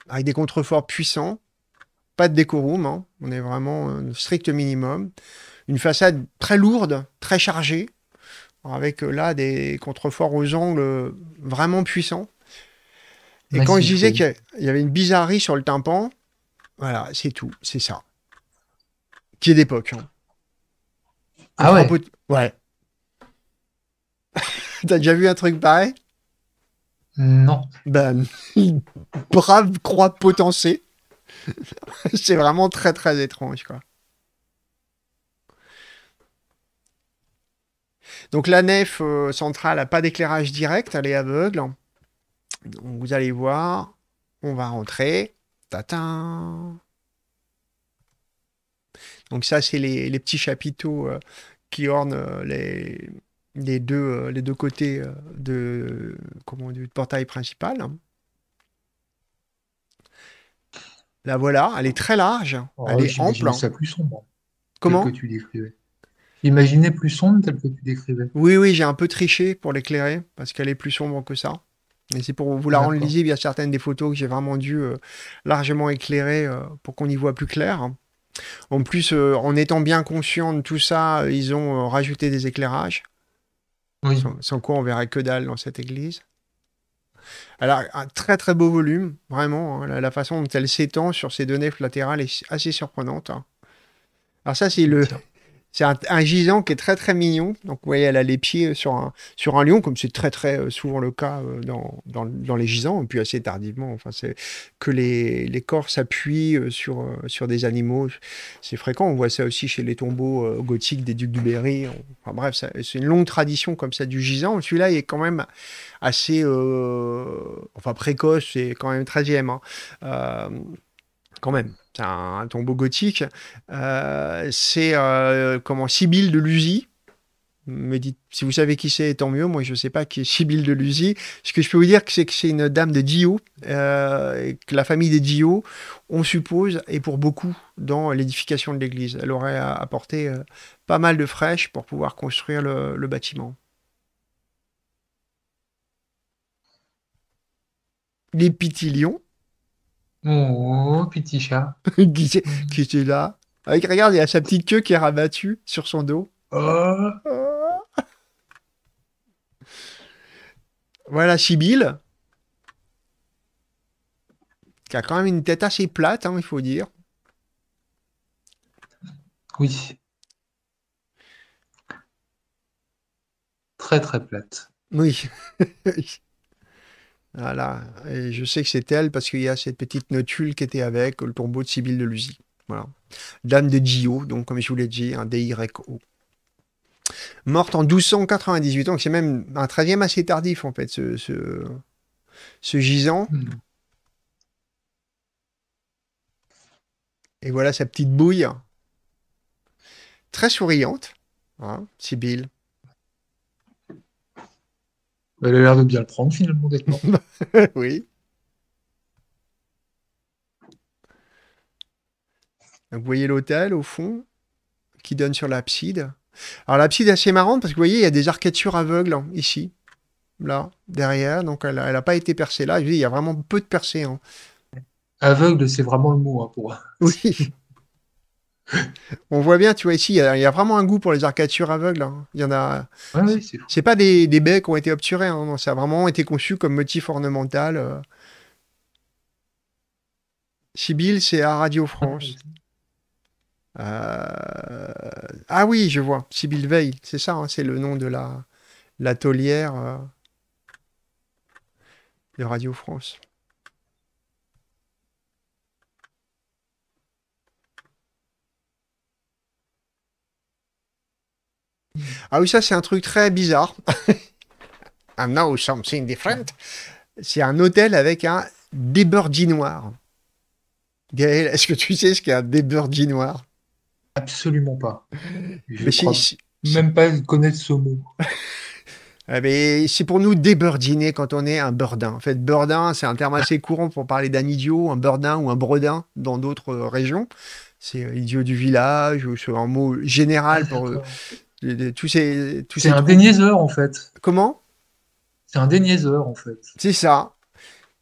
Avec des contreforts puissants. Pas de décorum. Hein. On est vraiment au euh, strict minimum. Une façade très lourde, très chargée avec euh, là des contreforts aux angles euh, vraiment puissants. Et quand je disais qu'il y avait une bizarrerie sur le tympan, voilà, c'est tout, c'est ça. Qui est d'époque. Hein. Ah ouais Ouais. T'as déjà vu un truc pareil Non. Ben, brave croix potencée. c'est vraiment très très étrange, quoi. Donc la nef euh, centrale n'a pas d'éclairage direct, elle est aveugle. vous allez voir, on va rentrer. Tatin. Donc ça, c'est les, petits chapiteaux euh, qui ornent euh, les, deux, côtés de, comment du portail principal. La voilà, elle est très large, elle ah est ample. Hein. ça plus sombre. Comment que tu Imaginez plus sombre tel que tu décrivais. Oui, oui, j'ai un peu triché pour l'éclairer parce qu'elle est plus sombre que ça. Mais c'est pour vous la rendre lisible. Il y a certaines des photos que j'ai vraiment dû euh, largement éclairer euh, pour qu'on y voit plus clair. En plus, euh, en étant bien conscient de tout ça, ils ont rajouté des éclairages. Sans, quoi on verrait que dalle dans cette église. Elle a un très très beau volume, vraiment. Hein. la, façon dont elle s'étend sur ces deux nefs latérales est assez surprenante. Hein. Alors ça, c'est le, c'est un, gisant qui est très très mignon. Donc vous voyez, elle a les pieds euh, sur un, sur un lion, comme c'est très très euh, souvent le cas euh, dans, les gisants, et puis assez tardivement. Enfin, c'est que les, corps s'appuient sur, sur des animaux. C'est fréquent. On voit ça aussi chez les tombeaux gothiques des ducs de Berry. Enfin, bref, c'est une longue tradition comme ça du gisant. Celui-là est quand même assez. enfin, précoce, c'est quand même 13e quand même. C'est un, tombeau gothique. Euh, c'est euh, comment Sibylle de Luzy. si vous savez qui c'est, tant mieux. Moi, je ne sais pas qui est Sibylle de Luzy. Ce que je peux vous dire, c'est que c'est une dame de Dio, euh, que la famille des Dio, on suppose, est pour beaucoup dans l'édification de l'église. Elle aurait apporté pas mal de fraîche pour pouvoir construire le, bâtiment. Les Oh, petit chat. qui, mmh. qui là. regarde, il y a sa petite queue qui est rabattue sur son dos. Oh. Ah. voilà Chibille. Qui a quand même une tête assez plate, hein, il faut dire. Oui. Très très plate. Oui. Voilà. Et je sais que c'est elle parce qu'il y a cette petite notule qui était avec le tombeau de Sibylle de Lusy. Voilà. Dame de Gio, donc comme je vous l'ai dit, un D-Y-O. Morte en 1298, donc c'est même un 13 assez tardif en fait, ce, ce, gisant. Hmm. Et voilà sa petite bouille. Très souriante, hein, Sibylle. Elle a l'air de bien le prendre finalement d'être oui. vous voyez l'hôtel au fond qui donne sur l'abside. Alors l'abside est assez marrante parce que vous voyez, il y a des arcatures aveugles hein, ici, là, derrière. Donc elle n'a pas été percée là. il y a vraiment peu de percées. Hein. Aveugle, c'est vraiment le mot hein, pour. Oui. On voit bien, tu vois, ici, il y, a vraiment un goût pour les arcatures aveugles. Hein. Il y en a. c'est, pas des, baies qui ont été obturées. Hein. ça a vraiment été conçu comme motif ornemental. Euh. Sibyl, c'est à Radio France. Euh, ah oui, je vois. Sibyl Veil, c'est ça, hein, c'est le nom de la, la euh, de Radio France. Ah oui, ça, c'est un truc très bizarre. I'm now something different. C'est un hôtel avec un noir. Gaël, est-ce que tu sais ce qu'est un noir Absolument pas. Je même pas connaître ce mot. Eh ben, c'est pour nous débordiner quand on est un burdin. En fait, burdin, c'est un terme assez courant pour parler d'un idiot, un burdin ou un bredin dans d'autres euh, régions. C'est euh, idiot du village ou c'est un mot général pour, euh, c'est un déniaiseur en fait. Comment C'est un déniaiseur en fait. C'est ça.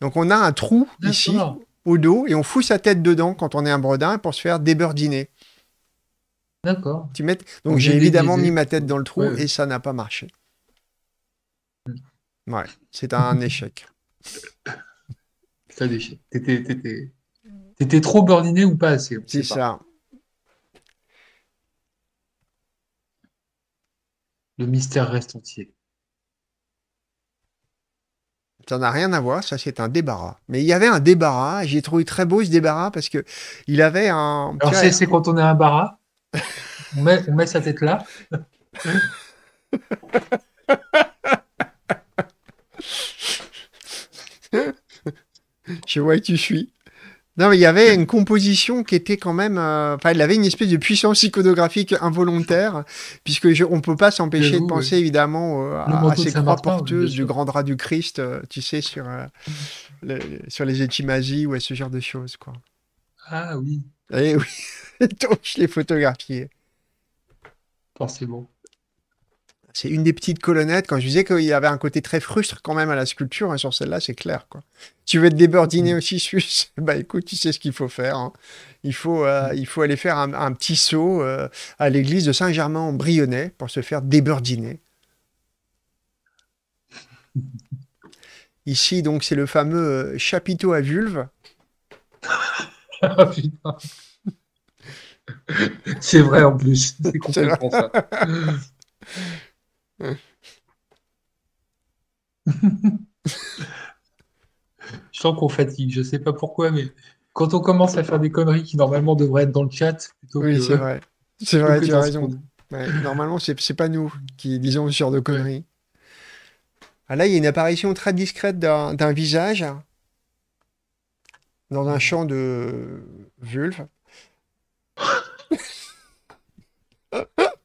Donc on a un trou ici au dos et on fout sa tête dedans quand on est un bredin pour se faire débordiner D'accord. Tu mets... Donc, j'ai évidemment mis ma tête dans le trou et ça n'a pas marché. Mm. Ouais, c'est un échec. C'est un échec. T'étais, trop bordiné ou pas assez. C'est ça. le mystère reste entier. Ça n'a rien à voir, ça c'est un débarras. Mais il y avait un débarras, j'ai trouvé très beau ce débarras parce que il avait un. Alors c'est, quand on est un barras, on met, on met sa tête là. je vois que tu suis. Non, mais il y avait une composition qui était quand même. Euh, enfin, elle avait une espèce de puissance iconographique involontaire, puisque ne on peut pas s'empêcher de penser évidemment à, ces croix porteuses du grand drap du Christ, euh, tu sais, sur, euh, sur les étymasies ou à ce genre de choses, quoi. Ah oui. Et eh oui. Donc, je l'ai photographié. Forcément c'est une des petites colonnettes. Quand je disais qu'il y avait un côté très frustre quand même à la sculpture, hein, sur celle-là, c'est clair. Quoi. Tu veux te débordiner mm. aussi, Suisse Bah écoute, tu sais ce qu'il faut faire. Hein. Il, faut, euh, mm. il faut aller faire un, petit saut euh, à l'église de Saint-Germain-en-Brionnais pour se faire débordiner. Ici, donc, c'est le fameux euh, chapiteau à vulve. c'est vrai en plus. C'est ça. je sens qu'on fatigue, je sais pas pourquoi, mais quand on commence à faire des conneries qui normalement devraient être dans le chat, oui, c'est vrai. C'est vrai, tu as raison. normalement, c'est, pas nous qui disons ce genre de conneries. Ah, là, il y a une apparition très discrète d'un, visage dans un champ de vulve.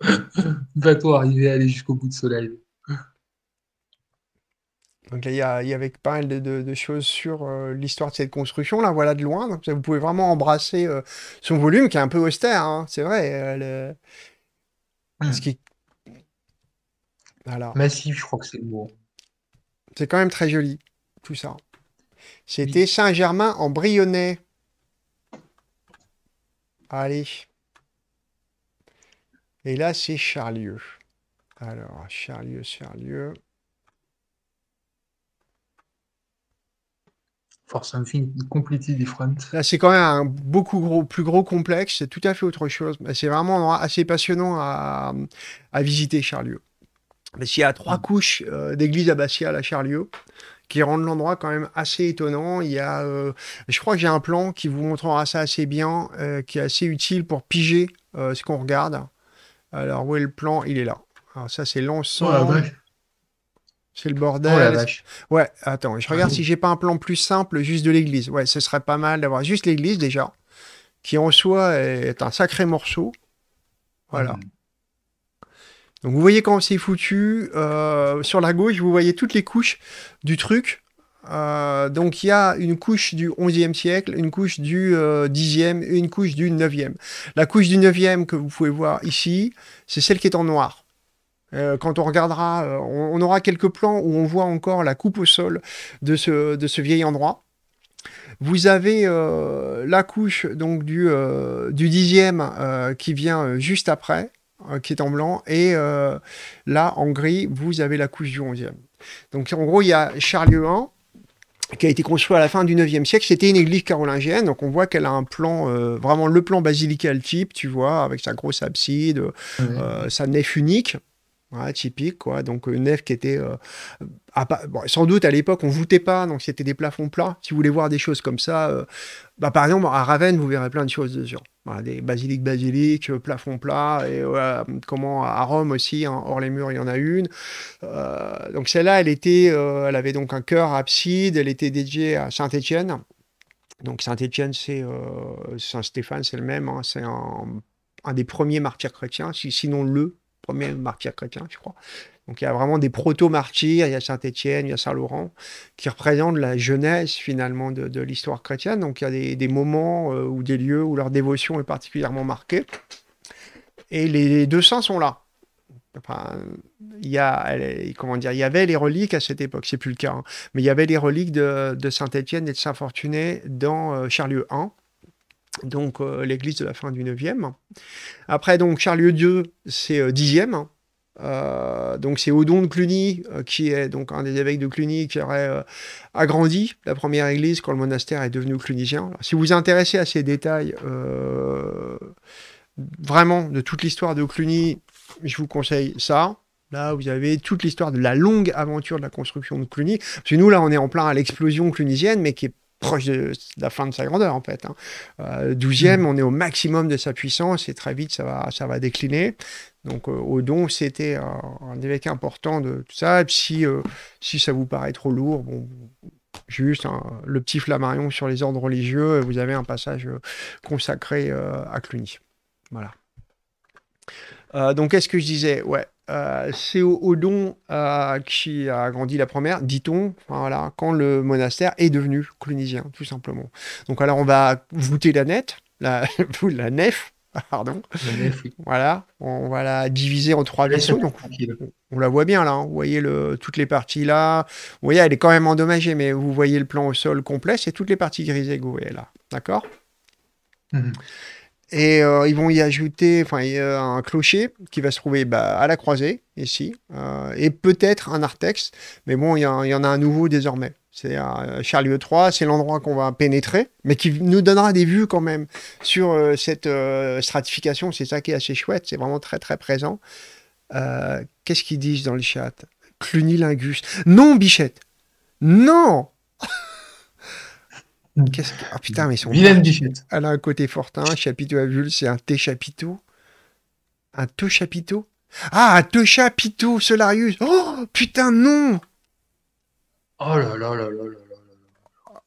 Va-t-on arriver à aller jusqu'au bout de soleil donc là, il y, a, avait pas mal de, choses sur euh, l'histoire de cette construction. Là, voilà de loin. vous pouvez vraiment embrasser euh, son volume, qui est un peu austère, hein, c'est vrai. Euh, ah. Massif, je crois que c'est le mot. C'est quand même très joli, tout ça. C'était Saint-Germain en Brionnais. Allez. Et là, c'est Charlieu. Alors, Charlieu, Charlieu. For something completely different. Là, c'est quand même un beaucoup plus gros complexe. C'est tout à fait autre chose. C'est vraiment un endroit assez passionnant à, visiter, Charlieu. Parce qu'il y a trois couches euh, d'église abbatiale à Charlieu qui rendent l'endroit quand même assez étonnant. Il y a, euh, je crois que j'ai un plan qui vous montrera ça assez bien, euh, qui est assez utile pour piger ce qu'on regarde. Alors, où est le plan Il est là. Alors, ah, ça, c'est oh, l'ensemble. c'est le bordel. Oh, ouais, attends, je regarde ah si j'ai pas un plan plus simple juste de l'église. Ouais, ce serait pas mal d'avoir juste l'église déjà, qui en soi est un sacré morceau. Voilà. Hmm. Donc vous voyez comment c'est foutu. Euh, sur la gauche, vous voyez toutes les couches du truc. Euh, donc il y a une couche du 11e siècle, une couche du 10e euh, et une couche du 9e. La couche du 9e que vous pouvez voir ici, c'est celle qui est en noir. Euh, quand on regardera, on, aura quelques plans où on voit encore la coupe au sol de ce, de ce vieil endroit. Vous avez la couche donc du, du 10e qui vient juste après, qui est en blanc, et là en gris, vous avez la couche du 11e. Donc en gros, il y a Charlie 1, qui a été construit à la fin du 9e siècle. C'était une église carolingienne, donc on voit qu'elle a un plan, euh, vraiment le plan basilical type, tu vois, avec sa grosse abside, euh, sa nef unique. Hein, typique quoi donc euh, une nef qui était sans doute à l'époque on voûtait pas donc c'était des plafonds plats si vous voulez voir des choses comme ça bah, par exemple à Ravenne vous verrez plein de choses de ce genre des basiliques basiliques, euh, plafond plat, et comment à Rome aussi, hein, hors les murs, il y en a une. Euh, donc celle-là, elle était, euh, elle avait donc un cœur abside, elle était dédiée à Saint-Étienne. Donc Saint-Étienne, c'est Saint-Stéphane, c'est le même, hein, c'est un, un, des premiers martyrs chrétiens, sinon le premier martyr chrétien, je crois. Donc il y a vraiment des proto-martyrs, il y a Saint-Étienne, il y a Saint-Laurent, qui représentent la jeunesse finalement de, l'histoire chrétienne. Donc il y a des, moments euh, ou des lieux où leur dévotion est particulièrement marquée. Et les deux saints sont là. Enfin, il y a, comment dire, il y avait les reliques à cette époque, c'est plus le cas, hein. mais il y avait les reliques de, Saint-Étienne et de Saint-Fortuné dans euh, Charlieu I, donc euh, l'église de la fin du 9 Après, donc, Charlieu II, c'est 10e, euh, donc c'est Odon de Cluny, euh, qui est donc un des évêques de Cluny, qui aurait euh, agrandi la première église quand le monastère est devenu clunisien. si vous vous intéressez à ces détails, vraiment de toute l'histoire de Cluny, je vous conseille ça. Là, vous avez toute l'histoire de la longue aventure de la construction de Cluny. Parce que nous, là, on est en plein à l'explosion clunisienne, mais qui est proche de, la fin de sa grandeur en fait. Hein. Euh, douzième, 12e, mm. on est au maximum de sa puissance et très vite ça va, ça va décliner. Donc Odon, euh, c'était un, évêque important de tout ça. si, euh, si ça vous paraît trop lourd, bon, juste le petit Flammarion sur les ordres religieux, vous avez un passage consacré à Cluny. Voilà. donc, qu'est-ce que je disais Ouais, euh, c'est Odon euh, qui a grandi la première, dit-on, voilà, quand le monastère est devenu clunisien, tout simplement. Donc alors on va voûter la, nef, pardon. Voilà, on va la diviser en trois vaisseaux. on, la voit bien là, hein. vous voyez toutes les parties là. Vous voyez, elle est quand même endommagée, mais vous voyez le plan au sol complet, c'est toutes les parties grisées que vous voyez là. D'accord mhm. Et euh, ils vont y ajouter enfin, un clocher qui va se trouver bah, à la croisée, ici, euh, et peut-être un Artex. mais bon, il y, en a un nouveau désormais. C'est à Charlieu III, c'est l'endroit qu'on va pénétrer, mais qui nous donnera des vues quand même sur euh, cette stratification. C'est ça qui est assez chouette, c'est vraiment très très présent. Qu'est-ce qu'ils disent dans le chat Clunilingus. Non, Bichette Non Mm. Qu'est-ce que... Ah putain, mais son. Elle a un côté fortin. Chapiteau à bulles, c'est un T-chapiteau. Un T-chapiteau Ah, un T-chapiteau, Solarius. Oh putain, non Oh là là là là là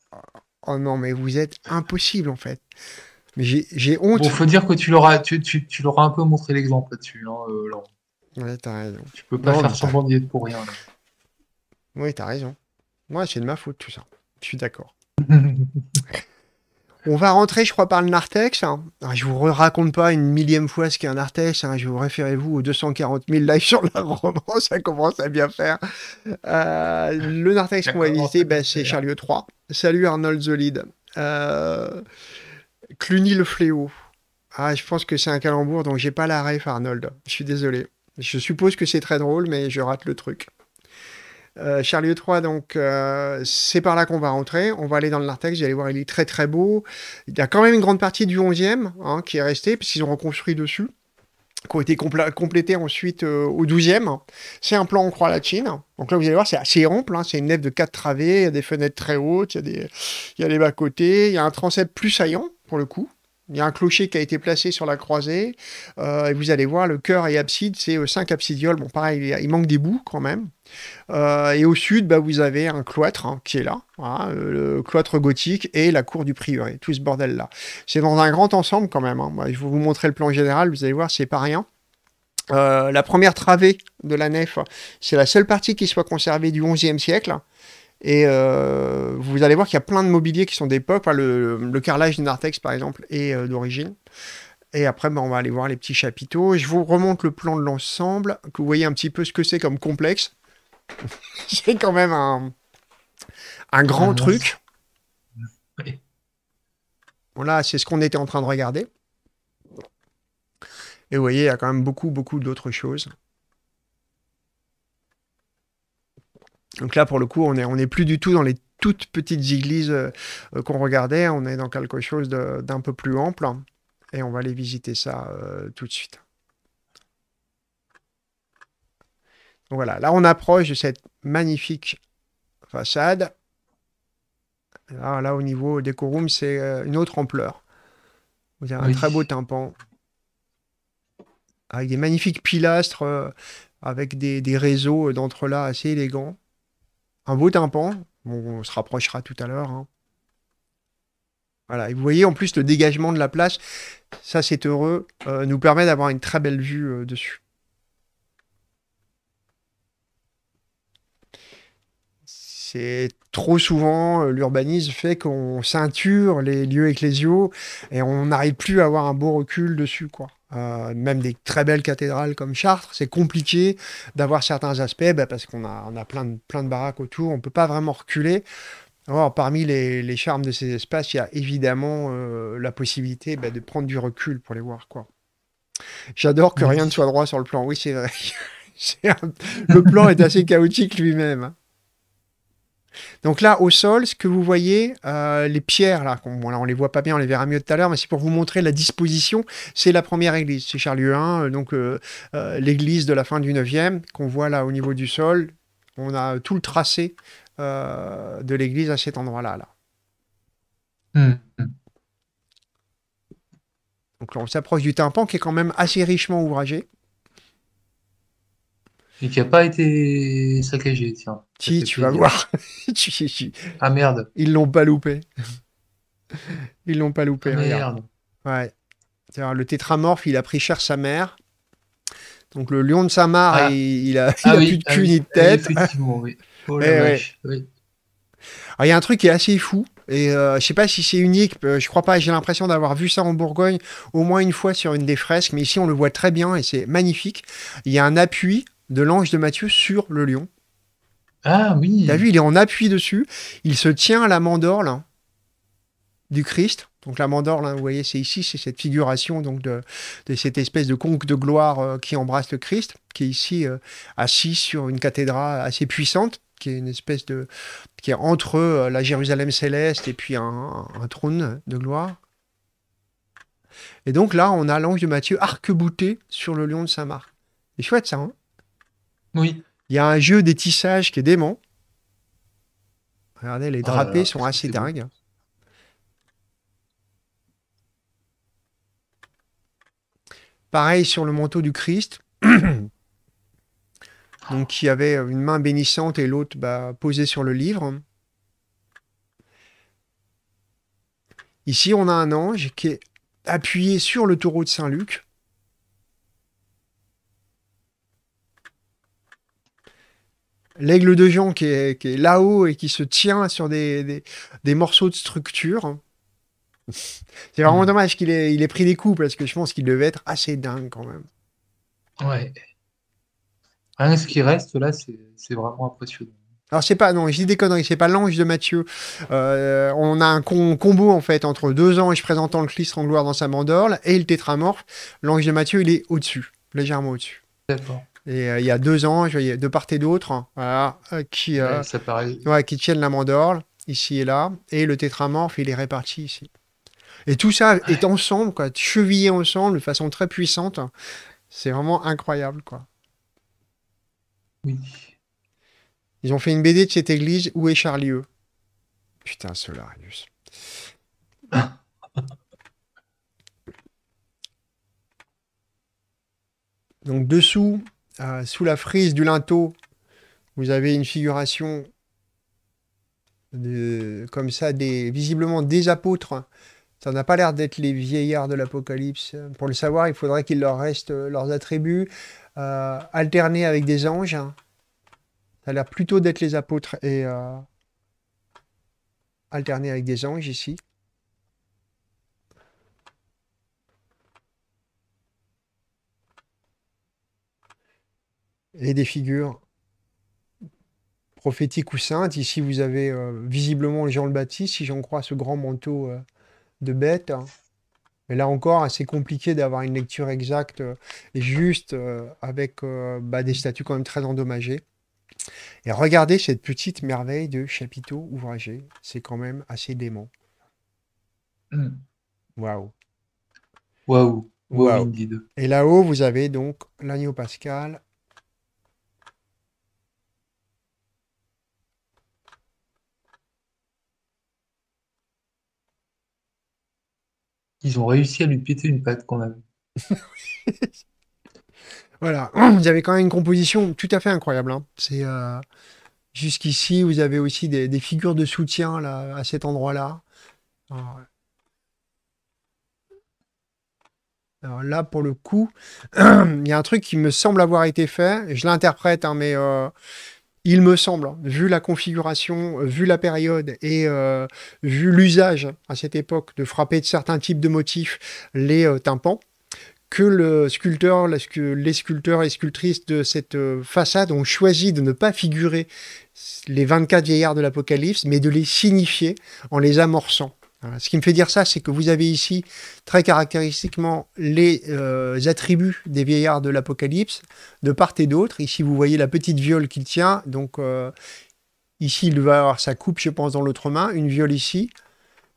Oh non, mais vous êtes impossible en fait. Mais j'ai honte. Bon, faut dire que tu l'auras tu, tu, tu un peu montré l'exemple là-dessus, hein, euh, Ouais, raison. Tu peux pas faire semblant d'y être pour rien. Là. Oui, t'as raison. Moi, c'est de ma faute tout ça. Je suis d'accord. On va rentrer, je crois, par le narthex. Hein. Ah, je vous raconte pas une millième fois ce qu'est un narthex. Hein. Je vous référez-vous aux 240 000 lives sur la roman, ça commence à bien faire. Euh, le narthex qu'on va visiter, bah, c'est Charlie 3. Salut Arnold Zolid. Euh, Cluny le fléau. Ah, je pense que c'est un calembour, donc j'ai pas la ref, Arnold. Je suis désolé. Je suppose que c'est très drôle, mais je rate le truc. Euh, Charlie 3 e donc, euh, c'est par là qu'on va rentrer. On va aller dans le narthex, vous allez voir, il est très très beau. Il y a quand même une grande partie du 11e hein, qui est restée, qu'ils ont reconstruit dessus, qui ont été complétés ensuite euh, au 12e. C'est un plan en croix latine. Donc là, vous allez voir, c'est assez ample. Hein. C'est une nef de 4 travées, il y a des fenêtres très hautes, il y a des, il y a les bas-côtés, il y a un transept plus saillant, pour le coup. Il y a un clocher qui a été placé sur la croisée. Euh, et vous allez voir, le cœur et abside, c'est 5 euh, cinq absidioles. Bon, pareil, il manque des bouts quand même. Euh, et au sud, bah, vous avez un cloître hein, qui est là, hein, le cloître gothique et la cour du prieuré, tout ce bordel-là. C'est dans un grand ensemble quand même. Hein. je vais vous montrer le plan général, vous allez voir, c'est pas rien. la première travée de la nef, c'est la seule partie qui soit conservée du XIe siècle. Et euh, vous allez voir qu'il y a plein de mobiliers qui sont d'époque. le, carrelage carrelage nartex par exemple, est euh, d'origine. Et après, ben, on va aller voir les petits chapiteaux. Je vous remonte le plan de l'ensemble, que vous voyez un petit peu ce que c'est comme complexe. c'est quand même un, grand ah, truc. Voilà c'est ce qu'on était en train de regarder. Et vous voyez, il y a quand même beaucoup, beaucoup d'autres choses. Donc là, pour le coup, on n'est on est plus du tout dans les toutes petites églises euh, euh, qu'on regardait, on est dans quelque chose d'un peu plus ample, et on va aller visiter ça euh, tout de suite. Donc voilà, là on approche de cette magnifique façade. Là, au niveau décorum, c'est une autre ampleur. Vous avez un très beau tympan, avec des magnifiques pilastres, avec des, des réseaux d'entrelacs assez élégants. Un beau tympan. on se rapprochera tout à l'heure. Hein. Voilà, et vous voyez en plus le dégagement de la place, ça c'est heureux, euh, nous permet d'avoir une très belle vue euh, dessus. C'est trop souvent, euh, l'urbanisme fait qu'on ceinture les lieux ecclésiaux et on n'arrive plus à avoir un beau recul dessus, quoi. Euh, même des très belles cathédrales comme Chartres, c'est compliqué d'avoir certains aspects bah, parce qu'on a, on a plein, de, plein de baraques autour, on ne peut pas vraiment reculer. Alors, parmi les, charmes de ces espaces, il y a évidemment euh, la possibilité bah, de prendre du recul pour les voir. quoi. J'adore que rien ne soit droit sur le plan. Oui, c'est vrai. Le plan est assez chaotique lui-même. Hein. Donc là, au sol, ce que vous voyez, euh, les pierres, là, on, ne les voit pas bien, on les verra mieux tout à l'heure, mais c'est pour vous montrer la disposition. C'est la première église, c'est Charlie I, euh, donc euh, l'église de la fin du 9e, qu'on voit là au niveau du sol. On a tout le tracé de l'église à cet endroit-là. Hmm. Donc là, on s'approche du tympan qui est quand même assez richement ouvragé. Et qui a pas été saccagé, Si, tu vas voir. ah merde. Ils l'ont pas loupé. Ils l'ont pas loupé. Ah, merde. Le tétramorphe, il a pris cher sa mère. Donc le lion de sa mère, ah. il, a, ah plus de ah cul ni de tête. Effectivement, oui. Oh eh il y a un truc qui est assez fou, et euh, je sais pas si c'est unique, euh, je crois pas, j'ai l'impression d'avoir vu ça en Bourgogne au moins une fois sur une des fresques, mais ici on le voit très bien et c'est magnifique. Il y a un appui de l'ange de Matthieu sur le lion. Ah oui. T'as vu, il est en appui dessus. Il se tient à la mandorle hein, du Christ. Donc la mandorle, hein, vous voyez, c'est ici, c'est cette figuration donc de, cette espèce de conque de gloire euh, qui embrasse le Christ, qui est ici euh, assis sur une cathédrale assez puissante, qui est une espèce de qui est entre euh, la Jérusalem céleste et puis un, trône de gloire. Et donc là, on a l'ange de Matthieu arquebouté sur le lion de Saint-Marc. C'est chouette ça. Hein il y a un jeu des tissages qui est dément. Regardez, les ah drapés sont assez dingues. Pareil sur le manteau du Christ. Donc, qui avait une main bénissante et l'autre bah, posée sur le livre. Ici, on a un ange qui est appuyé sur le taureau de Saint-Luc. l'aigle de Jean qui est, là-haut et qui se tient sur des, morceaux de structure. C'est vraiment hmm. dommage qu'il ait, pris des coups parce que je pense qu'il devait être assez dingue quand même. Ouais. Rien ce qui reste là, c'est vraiment impressionnant. Alors c'est pas, non, je dis des conneries, c'est pas l'ange de Mathieu. Euh, on a un combo en fait entre deux anges présentant le Christ en gloire dans sa mandorle et le tétramorphe. L'ange de Mathieu, il est au-dessus, légèrement au-dessus. D'accord. Euh, il y a deux ans, de part et d'autre, hein, voilà, euh, qui, euh, ouais, qui tiennent la mandorle ici et là, et le tétramorphe, il est réparti ici. Et tout ça est ensemble, quoi, chevillé ensemble de façon très puissante. Hein. C'est vraiment incroyable, quoi. Oui. Ils ont fait une BD de cette église, où est Charlieu Putain, Solarius. Donc dessous, euh, sous la frise du linteau, vous avez une figuration comme ça, des, visiblement des apôtres. Ça n'a pas l'air d'être les vieillards de l'Apocalypse. Pour le savoir, il faudrait qu'il leur reste euh, leurs attributs, euh, alternés avec des anges. Ça a l'air plutôt d'être les apôtres et euh, alternés avec des anges ici. et des figures prophétiques ou saintes. Ici, vous avez euh, visiblement Jean le Baptiste, si j'en crois ce grand manteau euh, de bête. Hein. Mais là encore, assez compliqué d'avoir une lecture exacte euh, et juste avec bah, des statues quand même très endommagées. Et regardez cette petite merveille de chapiteau ouvragé. C'est quand même assez dément. Hmm. Waouh. Waouh. Et là-haut, vous avez donc l'agneau pascal Ils ont réussi à lui péter une patte quand même. voilà, vous avez quand même une composition tout à fait incroyable. Hein. C'est euh, jusqu'ici, vous avez aussi des, figures de soutien là, à cet endroit-là. Euh, alors, là, pour le coup, il y a un truc qui me semble avoir été fait. Je l'interprète, hein, mais euh, il me semble, hein, vu la configuration, euh, vu la période et euh, vu l'usage à cette époque de frapper de certains types de motifs les euh, tympans, que le sculpteur, les sculpteurs et sculptrices de cette façade ont choisi de ne pas figurer les 24 vieillards de l'Apocalypse, mais de les signifier en les amorçant ce qui me fait dire ça, c'est que vous avez ici très caractéristiquement les euh, attributs des vieillards de l'Apocalypse, de part et d'autre. Ici, vous voyez la petite viole qu'il tient. Donc, euh, ici, il va avoir sa coupe, je pense, dans l'autre main, une viole ici.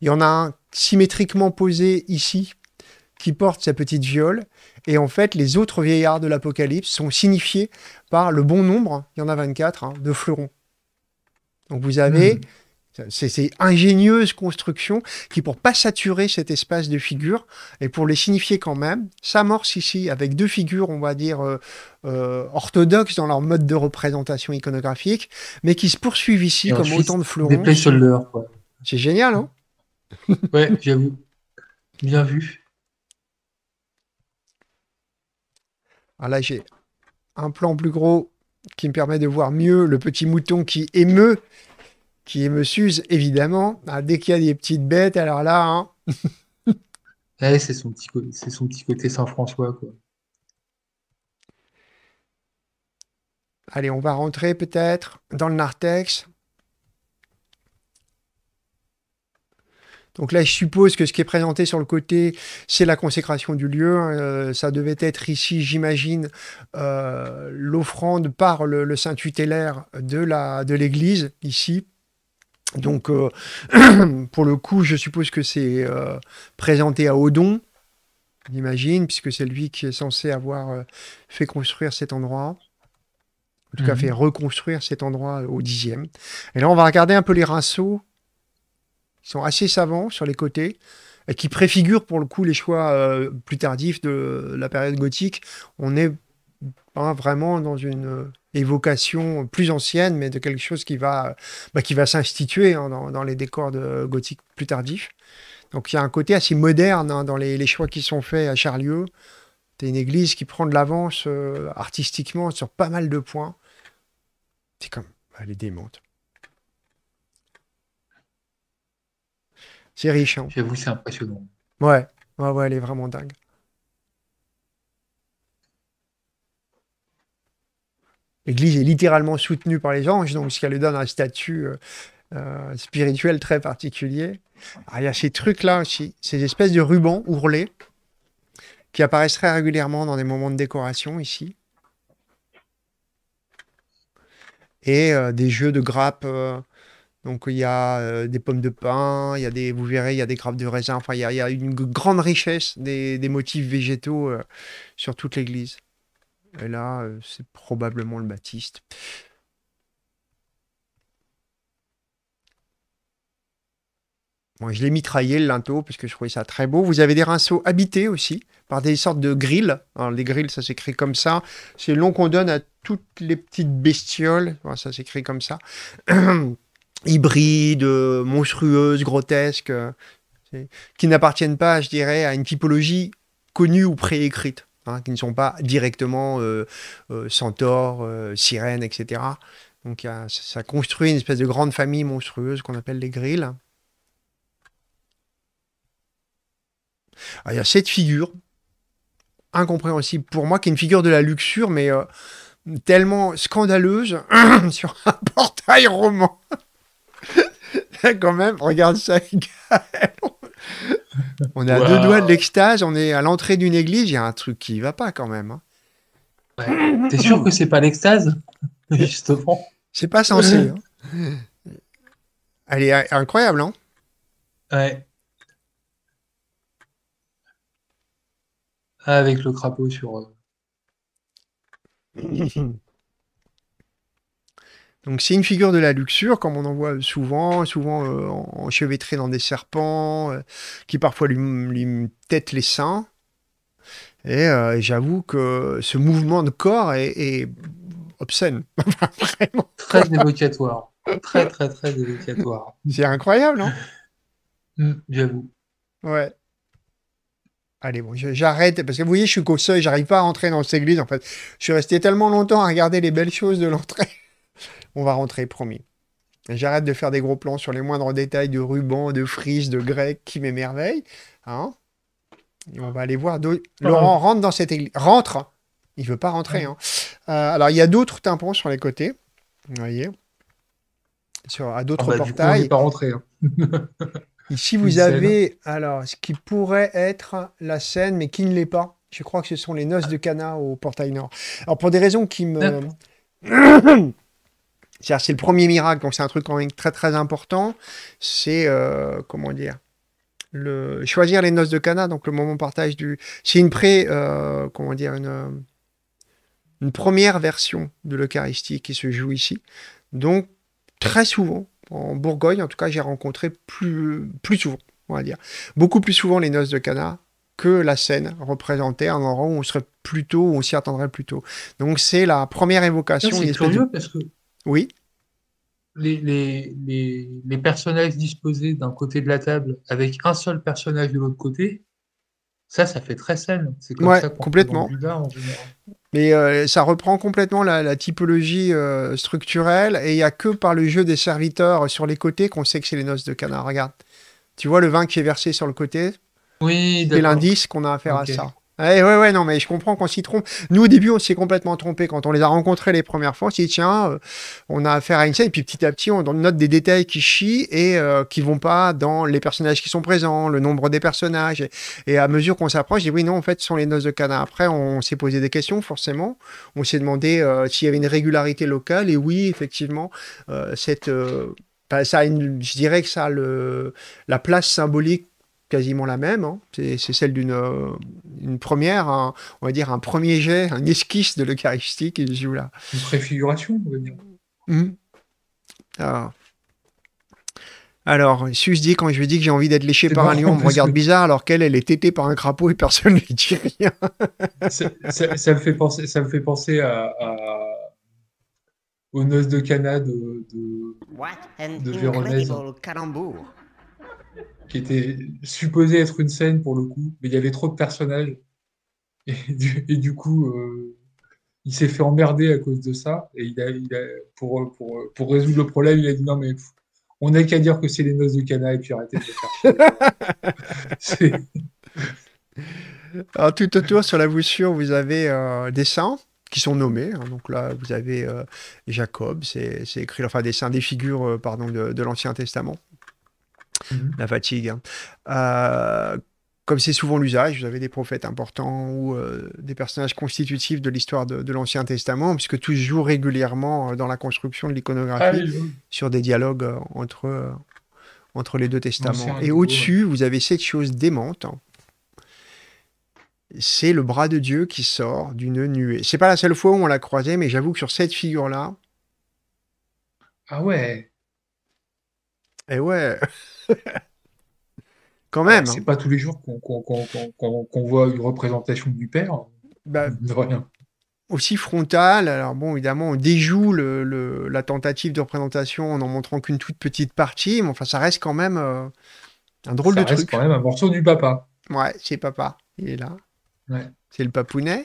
Il y en a un symétriquement posé ici, qui porte sa petite viole. Et en fait, les autres vieillards de l'Apocalypse sont signifiés par le bon nombre, il y en a 24, hein, de fleurons. Donc, vous avez. Mmh. C'est ingénieuse construction qui, pour pas saturer cet espace de figures et pour les signifier quand même, s'amorce ici avec deux figures, on va dire, euh, euh, orthodoxes dans leur mode de représentation iconographique, mais qui se poursuivent ici comme autant de fleurons. C'est génial, hein Oui, j'avoue. Bien vu. Alors ah, là, j'ai un plan plus gros qui me permet de voir mieux le petit mouton qui émeut qui me s'use, évidemment. Bah, dès qu'il y a des petites bêtes, alors là. Hein... Eh, c'est son, petit son côté Saint-François, quoi. Allez, on va rentrer peut-être dans le narthex. Donc là, je suppose que ce qui est présenté sur le côté, c'est la consécration du lieu. Hein. Euh, ça devait être ici, j'imagine, euh, l'offrande par le, saint tutélaire de l'église, ici. Donc, euh, pour le coup, je suppose que c'est euh, présenté à Odon, j'imagine, puisque c'est lui qui est censé avoir euh, fait construire cet endroit. En tout cas, mhm. fait reconstruire cet endroit au dixième. Et là, on va regarder un peu les rinceaux, qui sont assez savants sur les côtés, et qui préfigurent pour le coup les choix plus tardifs de la période gothique. On n'est pas vraiment dans une évocation plus ancienne, mais de quelque chose qui va, bah, qui va s'instituer hein, dans, les décors de gothique plus tardifs. Donc il y a un côté assez moderne hein, dans les, choix qui sont faits à Charlieu. C'est une église qui prend de l'avance euh, artistiquement sur pas mal de points. C'est comme, elle bah, est démente. C'est riche. Hein. J'avoue, c'est impressionnant. ouais, ouais, elle est vraiment dingue. L'Église est littéralement soutenue par les anges, donc ce qui lui donne un statut euh, euh, spirituel très particulier. il y a ces trucs-là aussi, ces espèces de rubans ourlés qui apparaissent régulièrement dans des moments de décoration ici. Et euh, des jeux de grappes. donc il y a des pommes de pin, il y a des, vous verrez, il y a des grappes de raisin. Enfin, il y a, une grande richesse des motifs végétaux sur toute l'église. Et là, euh, c'est probablement le Baptiste. je l'ai mitraillé le linteau parce que je trouvais ça très beau. Vous avez des rinceaux habités aussi par des sortes de grilles. les grilles, ça s'écrit comme ça. C'est le nom qu'on donne à toutes les petites bestioles. ça s'écrit comme ça. Hybrides, monstrueuses, grotesques, euh, qui n'appartiennent pas, je dirais, à une typologie connue ou préécrite. Hein, qui ne sont pas directement euh, euh, centaures, euh, sirènes, etc. Donc ça construit une espèce de grande famille monstrueuse qu'on appelle les grilles. Ah, il y a cette figure, incompréhensible pour moi, qui est une figure de la luxure, mais tellement scandaleuse sur un portail roman. quand même, regarde ça, on est à deux doigts de l'extase, on est à l'entrée d'une église, il y a un truc qui va pas quand même. Hein. T'es sûr que c'est pas l'extase Justement. C'est pas censé. Hein. Elle est incroyable, hein Ouais. Avec le crapaud sur. Euh, Donc c'est une figure de la luxure, comme on en voit souvent, souvent euh, enchevêtrée dans des serpents, euh, qui parfois lui, tête les seins. Et euh, j'avoue que ce mouvement de corps est, obscène. Très évocatoire. Très, très, très évocatoire. C'est incroyable, non hein. hum, J'avoue. Ouais. Allez, bon, j'arrête, parce que vous voyez, je suis qu'au seuil, j'arrive pas à entrer dans cette église, en fait. Je suis resté tellement longtemps à regarder les belles choses de l'entrée on va rentrer, promis. J'arrête de faire des gros plans sur les moindres détails de rubans, de frises, de grec qui m'émerveillent. Hein. on va aller voir. Laurent rentre dans cette église. Rentre Il ne veut pas rentrer. Hein. Euh, alors, il y a d'autres tympans sur les côtés. Vous voyez sur, À d'autres ah bah, portails. Il portails. veut pas rentrer. Hein. Ici, vous avez alors ce qui pourrait être la scène, mais qui ne l'est pas. Je crois que ce sont les noces de Cana au portail nord. Alors, pour des raisons qui me. C'est le premier miracle, donc c'est un truc quand même très très important. C'est, euh, comment dire, le, choisir les noces de Cana, donc le moment partage du. C'est une pré. Euh, comment dire, une, euh, une première version de l'Eucharistie qui se joue ici. Donc, très souvent, en Bourgogne, en tout cas, j'ai rencontré plus, plus souvent, on va dire, beaucoup plus souvent les noces de Cana que la scène représentée en endroit où on serait plutôt, où on s'y attendrait plutôt. Donc c'est la première évocation. C'est parce que oui. Les, les, personnages disposés d'un côté de la table avec un seul personnage de l'autre côté, ça, ça fait très scène. C'est complètement. Mais euh, ça reprend complètement la, typologie euh, structurelle et il n'y a que par le jeu des serviteurs sur les côtés qu'on sait que c'est les noces de canard. Regarde, tu vois le vin qui est versé sur le côté Oui, C'est l'indice qu'on a affaire à ça ouais, ouais, non, mais je comprends qu'on s'y trompe. Nous, au début, on s'est complètement trompé. Quand on les a rencontrés les premières fois, on s'est dit, tiens, euh, on a affaire à une scène. Et puis petit à petit, on note des détails qui chient et euh, qui vont pas dans les personnages qui sont présents, le nombre des personnages. Et, à mesure qu'on s'approche, j'ai oui, non, en fait, ce sont les noces de canard, Après, on, s'est posé des questions, forcément. On s'est demandé euh, s'il y avait une régularité locale. Et oui, effectivement, cette. Bah, ça je dirais que ça a le, la place symbolique quasiment la même. Hein. C'est, celle d'une euh, une première, on va dire un premier jet, un esquisse de l'Eucharistie qui se joue là. Une préfiguration, on va dire. Mmh. Alors, Sus dit quand je lui dis que j'ai envie d'être léché par un lion, on me regarde bizarre, alors qu'elle, elle est têtée par un crapaud et personne ne lui dit rien. ça, me fait penser, ça me fait penser à, aux noces de Cana de, de, de qui était supposé être une scène pour le coup, mais il y avait trop de personnages. Et du, coup, euh, il s'est fait emmerder à cause de ça. Et il pour, pour, résoudre le problème, il a dit non, mais on n'a qu'à dire que c'est les noces de Cana et puis arrêtez de faire Alors, tout autour sur la voussure, vous avez euh, des saints qui sont nommés. Hein. donc là, vous avez euh, Jacob, c'est écrit, enfin des saints, des figures pardon, de, de l'Ancien Testament Mhm. la fatigue. Hein. Euh, comme c'est souvent l'usage, vous avez des prophètes importants ou euh, des personnages constitutifs de l'histoire de, l'Ancien Testament, puisque toujours régulièrement euh, dans la construction de l'iconographie ah, sur des dialogues entre, entre les deux testaments. Et au-dessus, vous avez cette chose démente. Hein. C'est le bras de Dieu qui sort d'une nuée. C'est pas la seule fois où on l'a croisé, mais j'avoue que sur cette figure-là. Ah ouais. Eh ouais. Quand même. C'est hein. pas tous les jours qu'on voit une représentation du père. Bah, hein, aussi frontal. Alors bon, évidemment, on déjoue le, la tentative de représentation en en montrant qu'une toute petite partie, mais enfin, ça reste quand même euh, un drôle ça de reste quand même un morceau du papa. Ouais, c'est papa. Il est là. Ouais. C'est le papounet.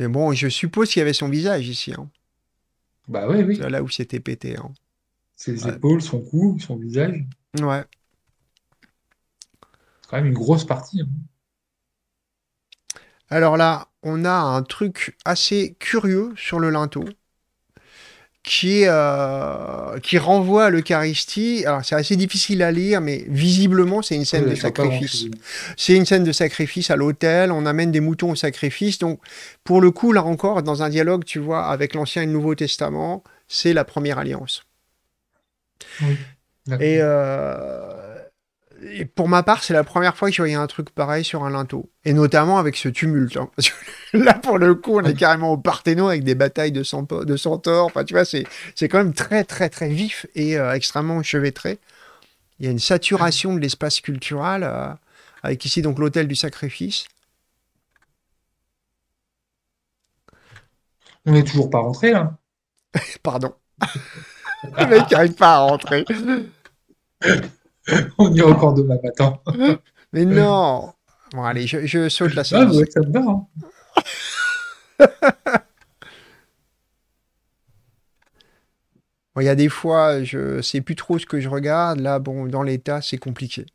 Mais bon, je suppose qu'il y avait son visage ici. Hein. Bah oui oui. Là où c'était pété. Hein. Ses épaules, son cou, son visage. Ouais. C'est quand même une grosse partie. Hein. Alors là, on a un truc assez curieux sur le linteau qui, euh, qui renvoie à l'Eucharistie. Alors, c'est assez difficile à lire, mais visiblement, c'est une scène de sacrifice. C'est une scène de sacrifice à l'autel, on amène des moutons au sacrifice. Donc, pour le coup, là encore, dans un dialogue, tu vois, avec l'Ancien et le Nouveau Testament, c'est la première alliance. Oui. Et euh, pour ma part, c'est la première fois que je voyais un truc pareil sur un linteau. Et notamment avec ce tumulte. Hein. là, pour le coup, on est carrément au Parthénon avec des batailles de, centaures. tu vois, c'est quand même très, très, très vif et euh, extrêmement chevêtré. Il y a une saturation de l'espace culturel, euh, avec ici donc l'hôtel du sacrifice. On n'est toujours pas rentré hein. là. Pardon. le mec n'arrive pas à rentrer. on y est encore demain matin. Mais non Bon, allez, je, saute la ah, séance. Hein. il y a des fois, je ne sais plus trop ce que je regarde. Là, bon, dans l'état, c'est compliqué.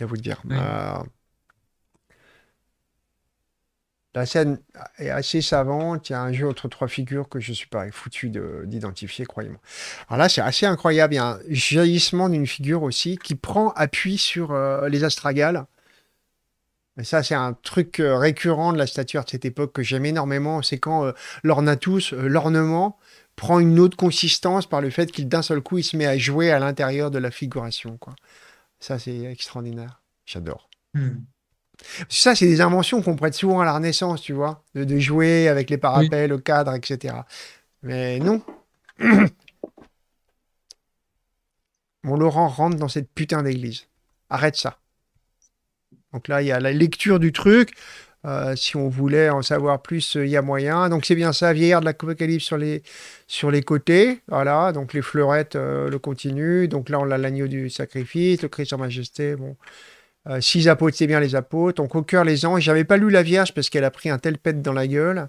À vous le dire. Euh, la scène est assez savante. Il y a un jeu entre trois figures que je ne suis pas foutu d'identifier, croyez-moi. Alors là, c'est assez incroyable. Il y a un jaillissement d'une figure aussi qui prend appui sur euh, les astragales. mais ça, c'est un truc euh, récurrent de la statue de cette époque que j'aime énormément. C'est quand euh, l'ornatus, l'ornement, prend une autre consistance par le fait qu'il, d'un seul coup, il se met à jouer à l'intérieur de la figuration. Quoi. Ça, c'est extraordinaire. J'adore. Hmm. Ça, c'est des inventions qu'on prête souvent à la Renaissance, tu vois, de, jouer avec les parapets, le cadre, etc. Mais non. Mon Laurent rentre dans cette putain d'église. Arrête ça. Donc là, il y a la lecture du truc. Euh, si on voulait en savoir plus, il euh, y a moyen. Donc c'est bien ça, vieillard de l'Apocalypse sur les, sur les côtés. Voilà, donc les fleurettes, euh, le continu. Donc là, on a l'agneau du sacrifice, le Christ en majesté. Bon, six apôtres, c'est bien les apôtres. donc au cœur les anges. J'avais pas lu la Vierge parce qu'elle a pris un tel pète dans la gueule.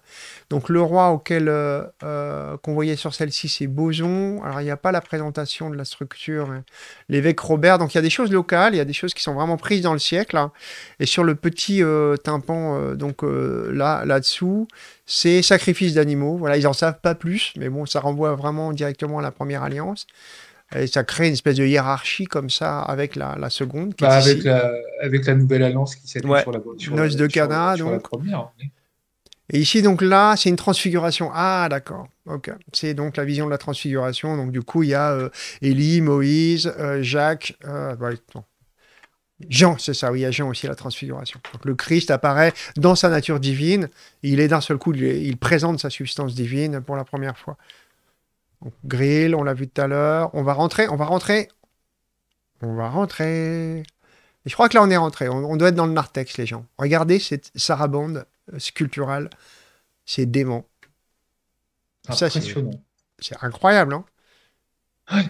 Donc le roi auquel euh, euh, qu'on voyait sur celle-ci, c'est Boson. Alors il n'y a pas la présentation de la structure. Hein. L'évêque Robert. Donc il y a des choses locales, il y a des choses qui sont vraiment prises dans le siècle. Hein. Et sur le petit euh, tympan, euh, donc là, là-dessous, c'est sacrifice d'animaux. Voilà, ils en savent pas plus, mais bon, ça renvoie vraiment directement à la première alliance. Et ça crée une espèce de hiérarchie comme ça avec la, seconde. Qui bah, avec, la, avec la nouvelle alliance qui s'est ouais. sur la sur Noce de Cana, donc. Hein. Et ici, donc là, c'est une transfiguration. Ah, d'accord. Ok. C'est donc la vision de la transfiguration. Donc, du coup, il y a euh, Élie, Moïse, euh, Jacques. Euh, Jean, c'est ça, oui, il y a Jean aussi, la transfiguration. Donc, le Christ apparaît dans sa nature divine. Il est d'un seul coup, il présente sa substance divine pour la première fois. Grille, grill, on l'a vu tout à l'heure. On va rentrer, on va rentrer. On va rentrer. Et je crois que là, on est rentré. On, doit être dans le narthex, les gens. Regardez cette sarabande euh, sculpturale. C'est dément. Ça, c'est, c'est incroyable. Hein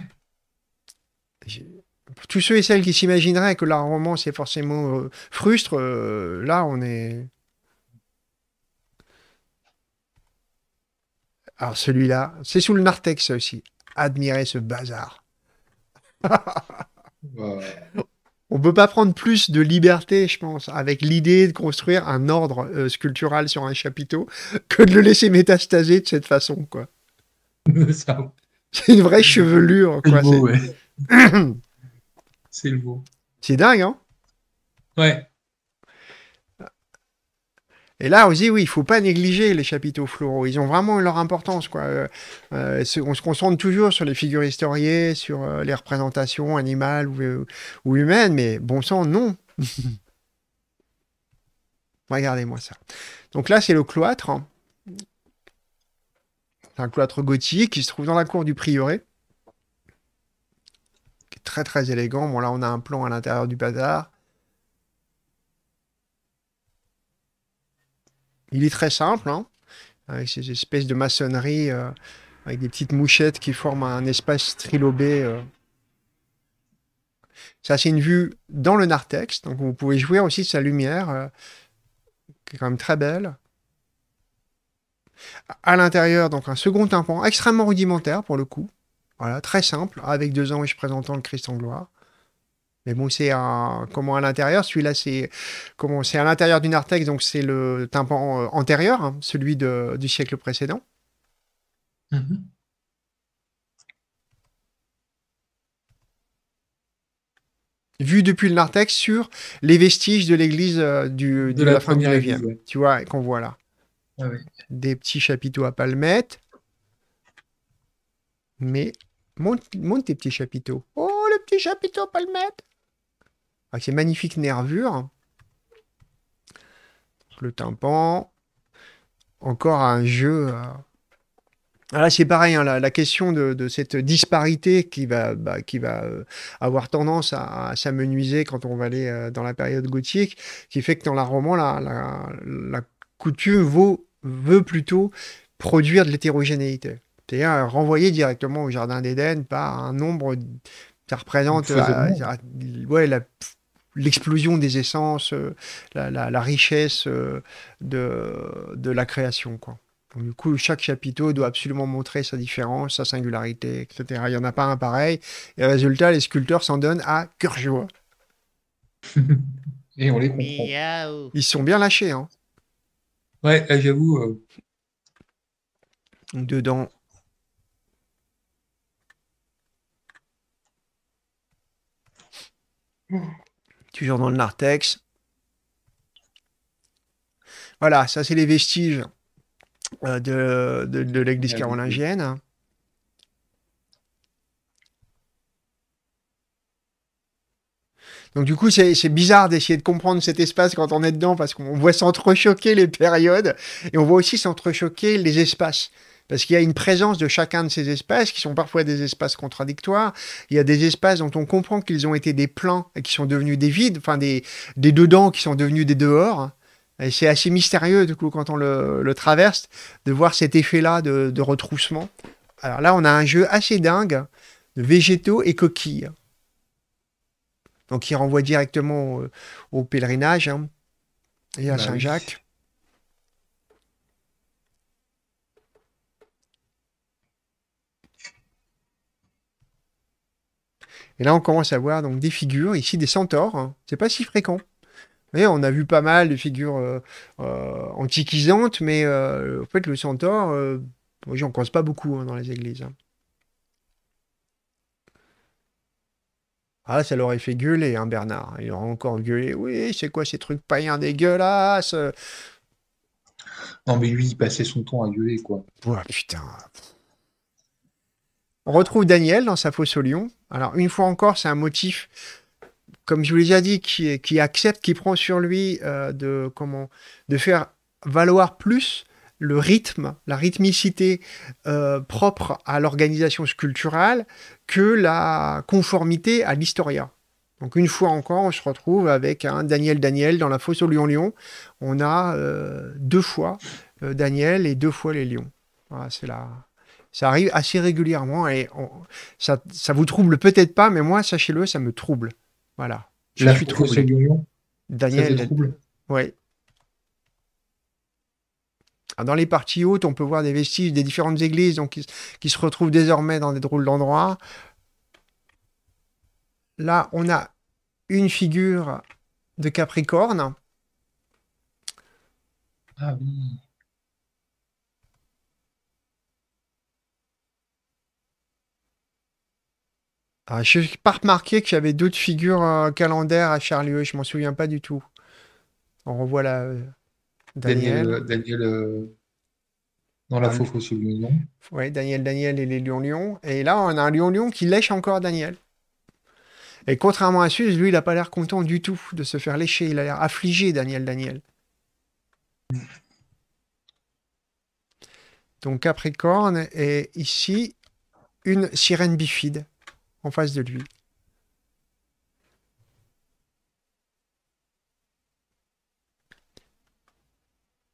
tous ceux et celles qui s'imagineraient que la roman, c'est forcément euh, frustre, euh, là, on est. Alors celui-là, c'est sous le narthex aussi. Admirez ce bazar. On peut pas prendre plus de liberté, je pense, avec l'idée de construire un ordre euh, sculptural sur un chapiteau que de le laisser métastaser de cette façon, quoi. c'est une vraie chevelure, C'est le C'est dingue, hein Ouais. Et là, aussi, oui, il faut pas négliger les chapiteaux floraux. Ils ont vraiment leur importance. Quoi. Euh, euh, on se concentre toujours sur les figures historiées, sur euh, les représentations animales ou, humaines, mais bon sang, non. Regardez-moi ça. Donc là, c'est le cloître. C'est un cloître gothique qui se trouve dans la cour du prieuré. Qui très très élégant. Bon, là, on a un plan à l'intérieur du bazar. Il est très simple, hein, avec ces espèces de maçonnerie, euh, avec des petites mouchettes qui forment un espace trilobé. Euh. Ça, c'est une vue dans le narthex, donc vous pouvez jouer aussi de sa lumière, euh, qui est quand même très belle. À l'intérieur, donc un second tympan extrêmement rudimentaire pour le coup, voilà, très simple, avec deux anges présentant le Christ en gloire. Mais bon, c'est comment à l'intérieur. Celui-là, c'est comment c'est à l'intérieur du narthex, donc c'est le tympan euh, antérieur, hein, celui du siècle précédent. Mhm. vu depuis le narthex sur les vestiges de l'église euh, du, de, la, première fin tu vois, qu'on voit là. Ah Des petits chapiteaux à palmettes. Mais monte, tes petits chapiteaux. Oh, le petit chapiteau à palmettes avec ses magnifiques nervures. Le tympan. Encore un jeu. Euh, ah, là, c'est pareil, hein, la, question de, cette disparité qui va, bah, qui va euh, avoir tendance à, s'amenuiser quand on va aller euh, dans la période gothique, qui fait que dans la roman, la, la, coutume veut plutôt produire de l'hétérogénéité. C'est-à-dire renvoyer directement au Jardin d'Éden par un nombre. Ça représente. ouais, la l'explosion des essences, euh, la, richesse euh, de, la création. Quoi. du coup, chaque chapiteau doit absolument montrer sa différence, sa singularité, etc. Il n'y en a pas un pareil. Et résultat, les sculpteurs s'en donnent à cœur joie. Et on les comprend. Ils sont bien lâchés. Hein. Ouais, ah, j'avoue. Euh. Dedans, oh dans le narthex. Voilà, ça c'est les vestiges euh, de, de l'église carolingienne. Donc du coup, c'est bizarre d'essayer de comprendre cet espace quand on est dedans, parce qu'on voit s'entrechoquer les périodes, et on voit aussi s'entrechoquer les espaces parce qu'il y a une présence de chacun de ces espaces qui sont parfois des espaces contradictoires. Il y a des espaces dont on comprend qu'ils ont été des plans et qui sont devenus des vides, enfin des, des dedans qui sont devenus des dehors. Et c'est assez mystérieux, du coup, quand on le, traverse, de voir cet effet-là de, retroussement. Alors là, on a un jeu assez dingue de végétaux et coquilles. Donc, qui renvoie directement au, pèlerinage hein, et à bah Saint-Jacques. Et là, on commence à voir donc des figures, ici des centaures. Hein. C'est pas si fréquent. on a vu pas mal de figures euh, euh, antiquisantes, mais euh, en fait, le centaure, j'en croise pas beaucoup hein, dans les églises. Hein. Ah, ça l'aurait fait gueuler, Bernard. Il aurait encore gueulé. Oui, c'est quoi ces trucs païens dégueulasses Non, mais lui, il passait son temps à gueuler, quoi. Oh, putain. On retrouve Daniel dans sa fosse au lion. Alors, une fois encore, c'est un motif, comme je vous l'ai déjà dit, qui, accepte, qui prend sur lui euh, de, comment, de faire valoir plus le rythme, la rythmicité euh, propre à l'organisation sculpturale que la conformité à l'historia. Donc une fois encore, on se retrouve avec un Daniel Daniel dans la fosse au lion-lion. On a euh, deux fois Daniel et deux fois les lions. Voilà, c'est la, ça arrive assez régulièrement et ça, vous trouble peut-être pas, mais moi, sachez-le, ça me trouble. Voilà. Je suis suis troublé. Daniel. Ah, dans les parties hautes, on peut voir des vestiges des différentes églises qui, qui se retrouvent désormais dans des drôles d'endroits. Là, on a une figure de Capricorne. Ah oui. Ah, je n'ai pas remarqué qu'il y avait d'autres figures calendaires à Charlieu, je m'en souviens pas du tout. On revoit la. Euh, Daniel. Daniel, euh, euh, dans la faux, faux Oui, Daniel, Daniel et les Lions-Lions. Et là, on a un Lion-Lion qui lèche encore Daniel. Et contrairement à Suze, lui, il n'a pas l'air content du tout de se faire lécher. Il a l'air affligé, Daniel, Daniel. Donc Capricorne, et ici, une sirène bifide en face de lui.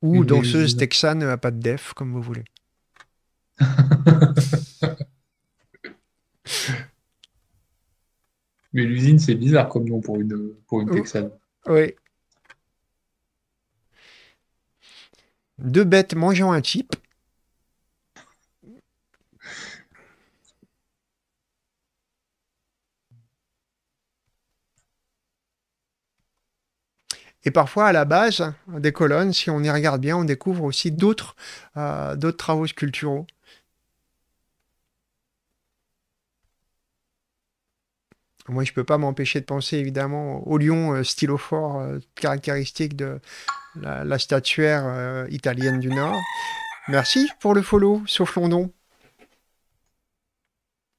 Ou danseuse texane à pas de def, comme vous voulez. Mais l'usine, c'est bizarre comme nom pour une, pour une oh. texane. Oui. Deux bêtes mangeant un chip Et parfois, à la base des colonnes, si on y regarde bien, on découvre aussi d'autres euh, travaux sculpturaux. Moi, je ne peux pas m'empêcher de penser évidemment au lion euh, stylophore euh, caractéristique de la, statuaire italienne du Nord. Merci pour le follow, sauf London.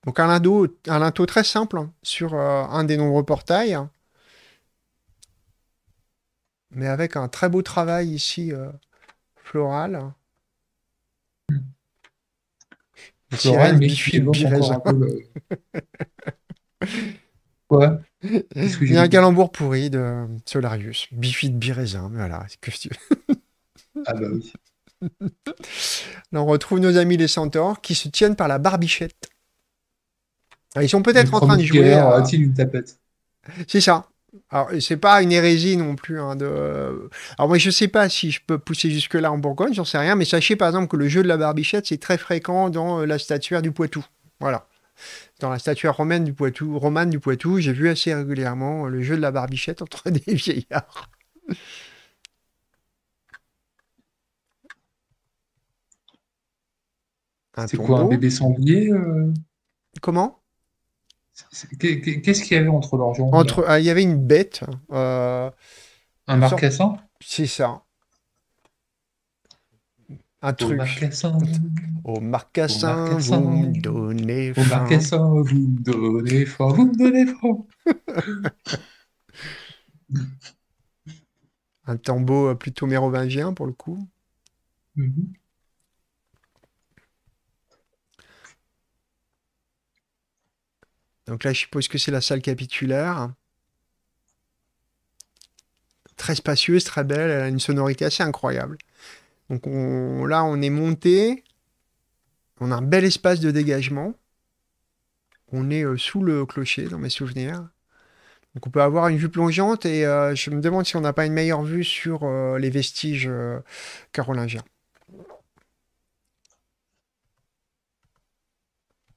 Donc un linteau très simple sur un des nombreux portails mais avec un très beau travail ici euh, floral. Floral, mais qui un Quoi Il y a un calembour pourri de Solarius. Bifide biraisin, voilà. Que tu... ah bah oui. on retrouve nos amis les centaures qui se tiennent par la barbichette. Ah, ils sont peut-être en train de jouer. À... une tapette C'est ça. Alors, c'est pas une hérésie non plus. Hein, alors, moi, je sais pas si je peux pousser jusque-là en Bourgogne, j'en sais rien, mais sachez par exemple que le jeu de la barbichette, c'est très fréquent dans euh, la statuaire du Poitou. Voilà. Dans la statuaire romaine du Poitou, romane du Poitou, j'ai vu assez régulièrement euh, le jeu de la barbichette entre des vieillards. C'est quoi, un bébé sanglier euh Comment Qu'est-ce qu'il y avait entre l'argent Entre, ah, Il y avait une bête. Euh, un marcassin C'est ça. Un truc. Au marcassin, vous me donnez faim. Au marcassin, vous me donnez faim. Vous me donnez faim. un tambour euh, plutôt mérovingien pour le coup. -hmm. Donc là, je suppose que c'est la salle capitulaire. Très spacieuse, très belle, elle a une sonorité assez incroyable. Donc là, on est monté, on a un bel espace de dégagement. On est euh, sous le clocher, dans mes souvenirs. Donc on peut avoir une vue plongeante et euh, je me demande si on n'a pas une meilleure vue sur euh, les vestiges carolingiens.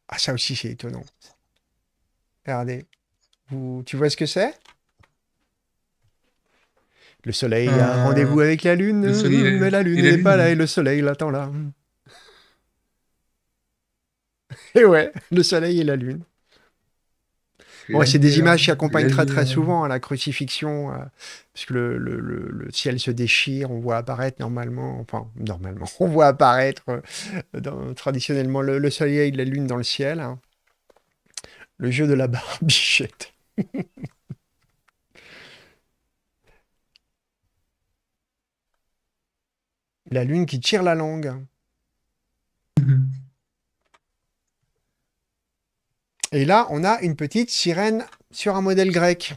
Ah ça aussi c'est étonnant. Regardez. tu vois ce que c'est Le soleil a euh, rendez-vous avec la lune, mais hum, la lune n'est pas là et le soleil l'attend là. Et ouais, le soleil et la lune. c'est des images qui accompagnent très très souvent hein, la crucifixion, euh, puisque le, ciel se déchire, on voit apparaître normalement, enfin normalement, on voit apparaître euh, traditionnellement le, soleil et la lune dans le ciel. Hein. Le jeu de la barbichette. la lune qui tire la langue. Et là, on a une petite sirène sur un modèle grec.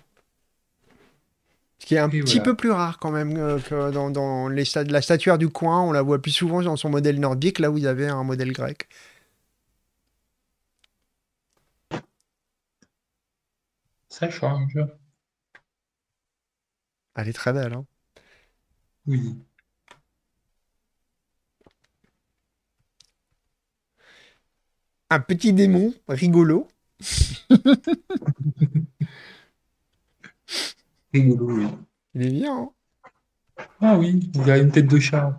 Ce qui est un petit peu plus rare quand même euh, que dans, la statuaire du coin. On la voit plus souvent dans son modèle nordique, là où il y avait un modèle grec. Ça change. Elle est très belle, hein Oui. Un petit démon rigolo. rigolo, oui. Il est bien, hein. ah oui, il a une tête de chat un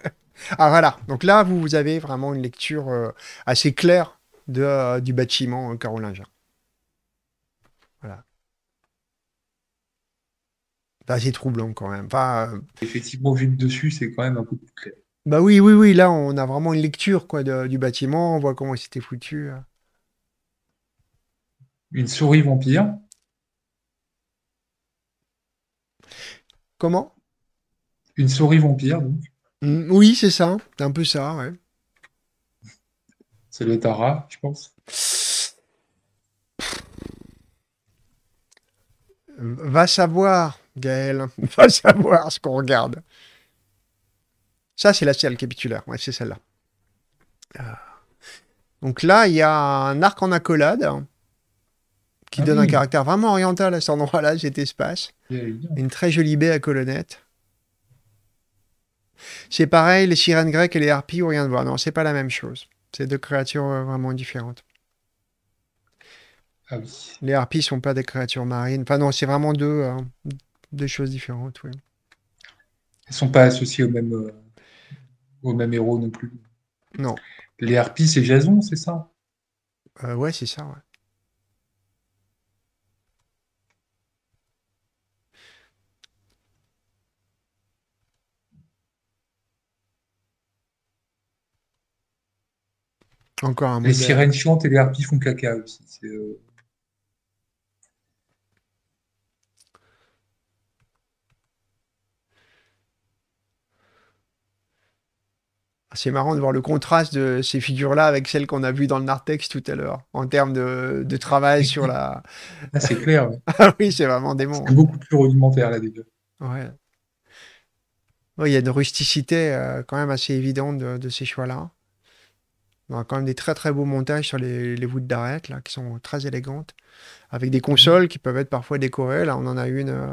ah voilà, donc là vous, avez vraiment une lecture euh, assez claire de, euh, du bâtiment euh, carolingien. C'est assez troublant quand même. Euh, Effectivement, vu de dessus, c'est quand même un peu plus clair. Bah oui, oui, oui, là, on a vraiment une lecture quoi, du bâtiment, on voit comment c'était foutu. Euh. Une souris vampire. Comment Une souris vampire, donc. Mmh, oui, c'est ça, c'est un peu ça, ouais. C'est le Tara, je pense. Va savoir. Gaël, va savoir ce qu'on regarde. Ça, c'est la salle capitulaire. Ouais, c'est celle-là. Euh, donc là, il y a un arc en accolade hein, qui ah donne un caractère vraiment oriental à cet endroit-là, cet espace. Une très jolie baie à colonnettes. C'est pareil, les sirènes grecques et les harpies ou rien de voir. Non, c'est pas la même chose. C'est deux créatures euh, vraiment différentes. Ah les harpies sont pas des créatures marines. Enfin non, c'est vraiment deux, hein. Des choses différentes, oui. Elles sont pas associées au même, euh, au même héros non plus. Non. Les harpies, c'est Jason, c'est ça euh, Ouais, c'est ça, ouais. Encore un Les sirènes chantent et les harpies font caca aussi. C'est euh, C'est marrant de voir le contraste de ces figures-là avec celles qu'on a vues dans le narthex tout à l'heure, en termes de, travail sur la. Ah, c'est clair. oui, ah c'est vraiment démon. C'est beaucoup plus rudimentaire, là, des deux. Il y a une rusticité euh, quand même assez évidente de, ces choix-là. On a quand même des très très beaux montages sur les, voûtes d'arête, là, qui sont très élégantes, avec des consoles qui peuvent être parfois décorées. Là, on en a une euh,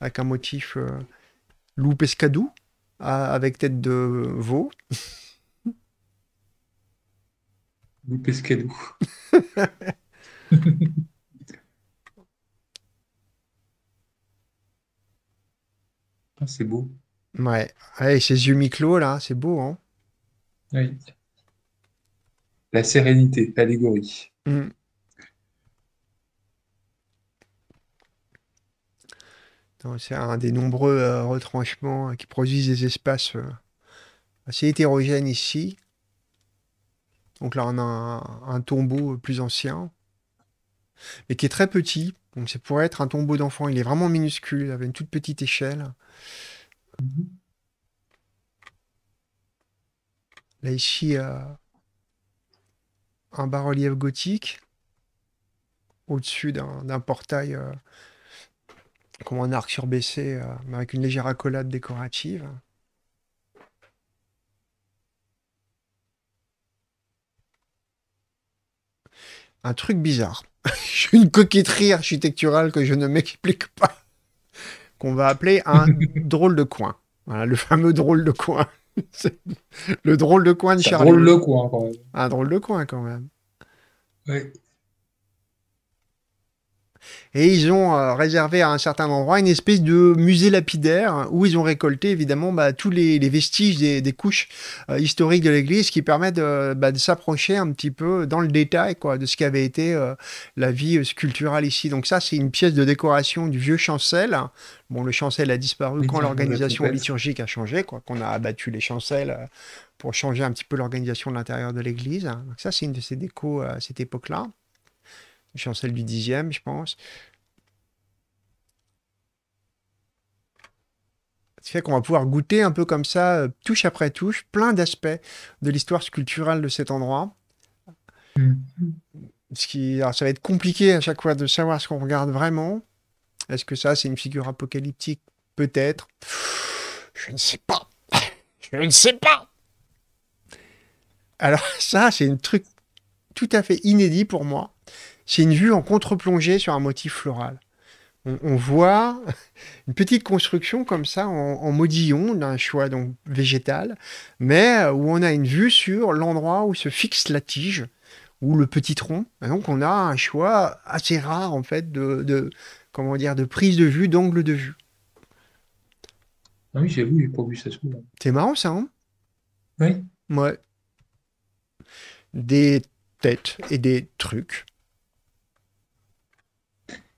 avec un motif euh, loup pescadou avec tête de veau. Vous pesquez ah, c'est beau. Ouais. ses yeux mi-clos là, c'est beau, hein Oui. La sérénité, l'allégorie. Mm. C'est un des nombreux euh, retranchements euh, qui produisent des espaces euh, assez hétérogènes ici. Donc là, on a un, tombeau plus ancien, mais qui est très petit. Donc ça pourrait être un tombeau d'enfant. Il est vraiment minuscule, avait une toute petite échelle. Là, ici, un bas-relief gothique au-dessus d'un portail comme un arc surbaissé, euh, mais avec une légère accolade décorative. un truc bizarre. une coquetterie architecturale que je ne m'explique pas, qu'on va appeler un drôle de coin. Voilà, le fameux drôle de coin. le drôle de coin de Charlie. Un drôle de coin, quand même. Un drôle de coin, quand même. Oui. Et ils ont euh, réservé à un certain endroit une espèce de musée lapidaire où ils ont récolté évidemment bah, tous les, vestiges des, couches euh, historiques de l'Église qui permettent bah, de s'approcher un petit peu dans le détail de ce qu'avait été euh, la vie sculpturale ici. Donc ça, c'est une pièce de décoration du vieux chancel. Bon, le chancel a disparu quand l'organisation liturgique a changé, quoi, qu'on a abattu les chancels pour changer un petit peu l'organisation de l'intérieur de l'Église. Donc ça, c'est une de ces décos à cette époque-là je suis en celle du dixième, je pense. Ce fait qu'on va pouvoir goûter un peu comme ça, euh, touche après touche, plein d'aspects de l'histoire sculpturale de cet endroit. Mm-hmm. Ce qui, ça va être compliqué à chaque fois de savoir ce qu'on regarde vraiment. Est-ce que ça, c'est une figure apocalyptique Peut-être. Je ne sais pas. Je ne sais pas. Alors ça, c'est un truc tout à fait inédit pour moi c'est une vue en contre-plongée sur un motif floral. On, voit une petite construction comme ça en, modillon d'un choix donc végétal, mais euh, où on a une vue sur l'endroit où se fixe la tige ou le petit tronc. donc on a un choix assez rare en fait de, comment dire de prise de vue, d'angle de vue. Ah oui, j'avoue, j'ai pas vu ça souvent. C'est marrant ça, hein Oui. Ouais. Des têtes et des trucs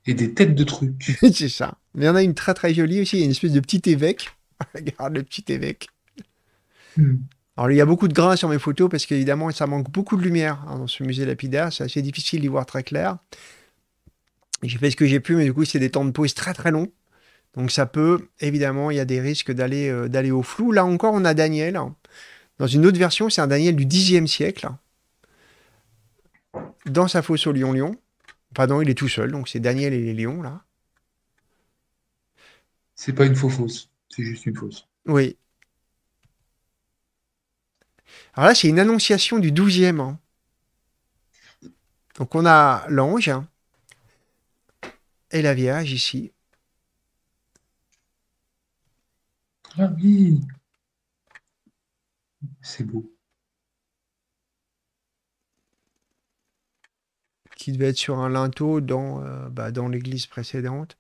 et des têtes de trucs. c'est ça. Mais il y en a une très très jolie aussi, il y a une espèce de petit évêque. Regarde le petit évêque. Hmm. Alors il y a beaucoup de grains sur mes photos parce qu'évidemment ça manque beaucoup de lumière hein, dans ce musée lapidaire, c'est assez difficile d'y voir très clair. J'ai fait ce que j'ai pu, mais du coup c'est des temps de pause très très longs. Donc ça peut, évidemment, il y a des risques d'aller euh, d'aller au flou. Là encore, on a Daniel. Dans une autre version, c'est un Daniel du Xe siècle. Dans sa fosse au Lyon-Lyon. Pardon, il est tout seul, donc c'est Daniel et les lions là. C'est pas une faux fausse, c'est juste une fausse. Oui. Alors là, c'est une annonciation du 12e. Hein. Donc on a l'ange hein, et la Vierge ici. Ah c'est beau. qui devait être sur un linteau dans, euh, bah, dans l'église précédente.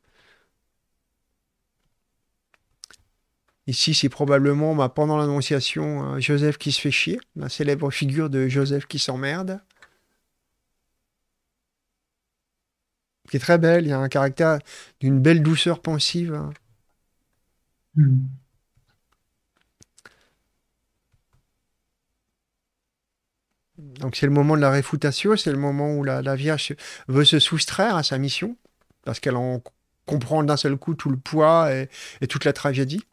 Ici, c'est probablement bah, pendant l'annonciation hein, Joseph qui se fait chier, la célèbre figure de Joseph qui s'emmerde. Qui est très belle, il y a un caractère d'une belle douceur pensive. Hein. Hmm. Donc c'est le moment de la réfutation, c'est le moment où la, Vierge veut se soustraire à sa mission, parce qu'elle en comprend d'un seul coup tout le poids et, toute la tragédie.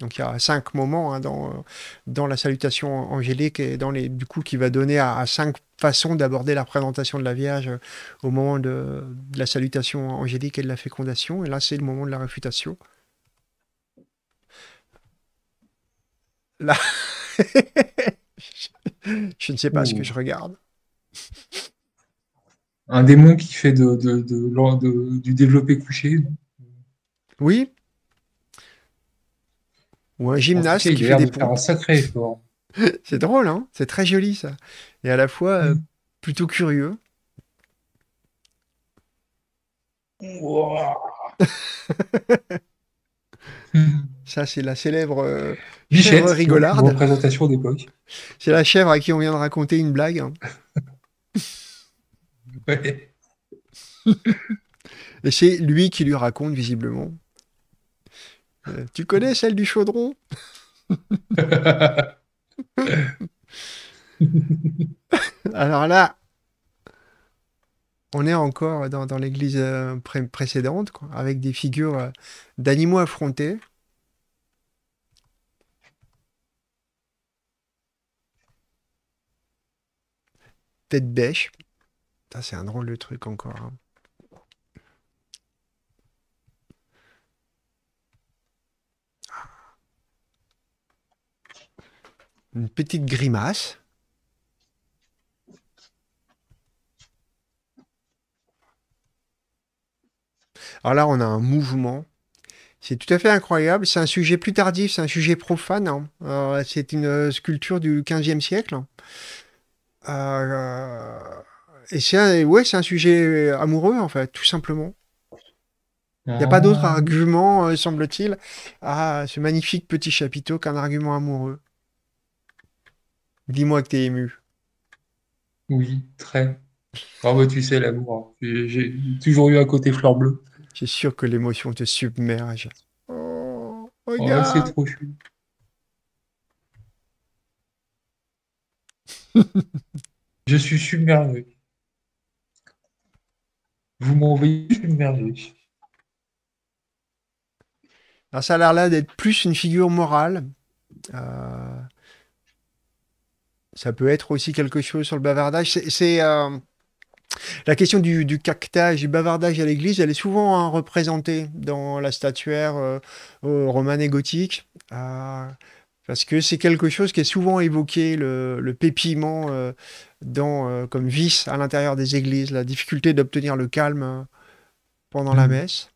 Donc il y a cinq moments hein, dans, dans la salutation angélique et dans les, du coup qui va donner à, cinq façons d'aborder la présentation de la Vierge au moment de, de, la salutation angélique et de la fécondation. Et là c'est le moment de la réfutation. Là... je ne sais pas ce que je regarde. Un démon qui fait de, du développé couché. Oui. Ou un gymnaste qui fait des pompes. c'est drôle, hein C'est très joli ça. Et à la fois euh, mm. plutôt curieux. Mm-hmm. Ça, c'est la célèbre euh, chèvre rigolarde. d'époque. C'est la chèvre à qui on vient de raconter une blague. Hein. Et c'est lui qui lui raconte, visiblement. Euh, tu connais celle du chaudron Alors là, on est encore dans, l'église euh, précédente, avec des figures euh, d'animaux affrontés. Tête bêche. C'est un drôle de truc encore. Hein. Ah. Une petite grimace. Alors ah, là, on a un mouvement. C'est tout à fait incroyable. C'est un sujet plus tardif, c'est un sujet profane. Hein. Euh, c'est une euh, sculpture du 15e siècle. Euh, et c'est un, ouais, un sujet amoureux, en fait, tout simplement. Il n'y a pas d'autre ah. argument, semble-t-il, à ce magnifique petit chapiteau qu'un argument amoureux. Dis-moi que tu es ému. Oui, très. Ah, bah, tu sais, l'amour, hein. j'ai toujours eu un côté fleur bleue. C'est sûr que l'émotion te submerge. Oh, oh regarde. c'est trop chou. Je suis submergé. Vous m'envoyez submergé. Alors ça a l'air là d'être plus une figure morale. Euh, ça peut être aussi quelque chose sur le bavardage. C'est euh, la question du, cactage, du bavardage à l'église, elle est souvent hein, représentée dans la statuaire euh, romane et gothique, euh, parce que c'est quelque chose qui est souvent évoqué, le, le pépillement euh, comme vice à l'intérieur des églises, la difficulté d'obtenir le calme pendant la mmh. messe.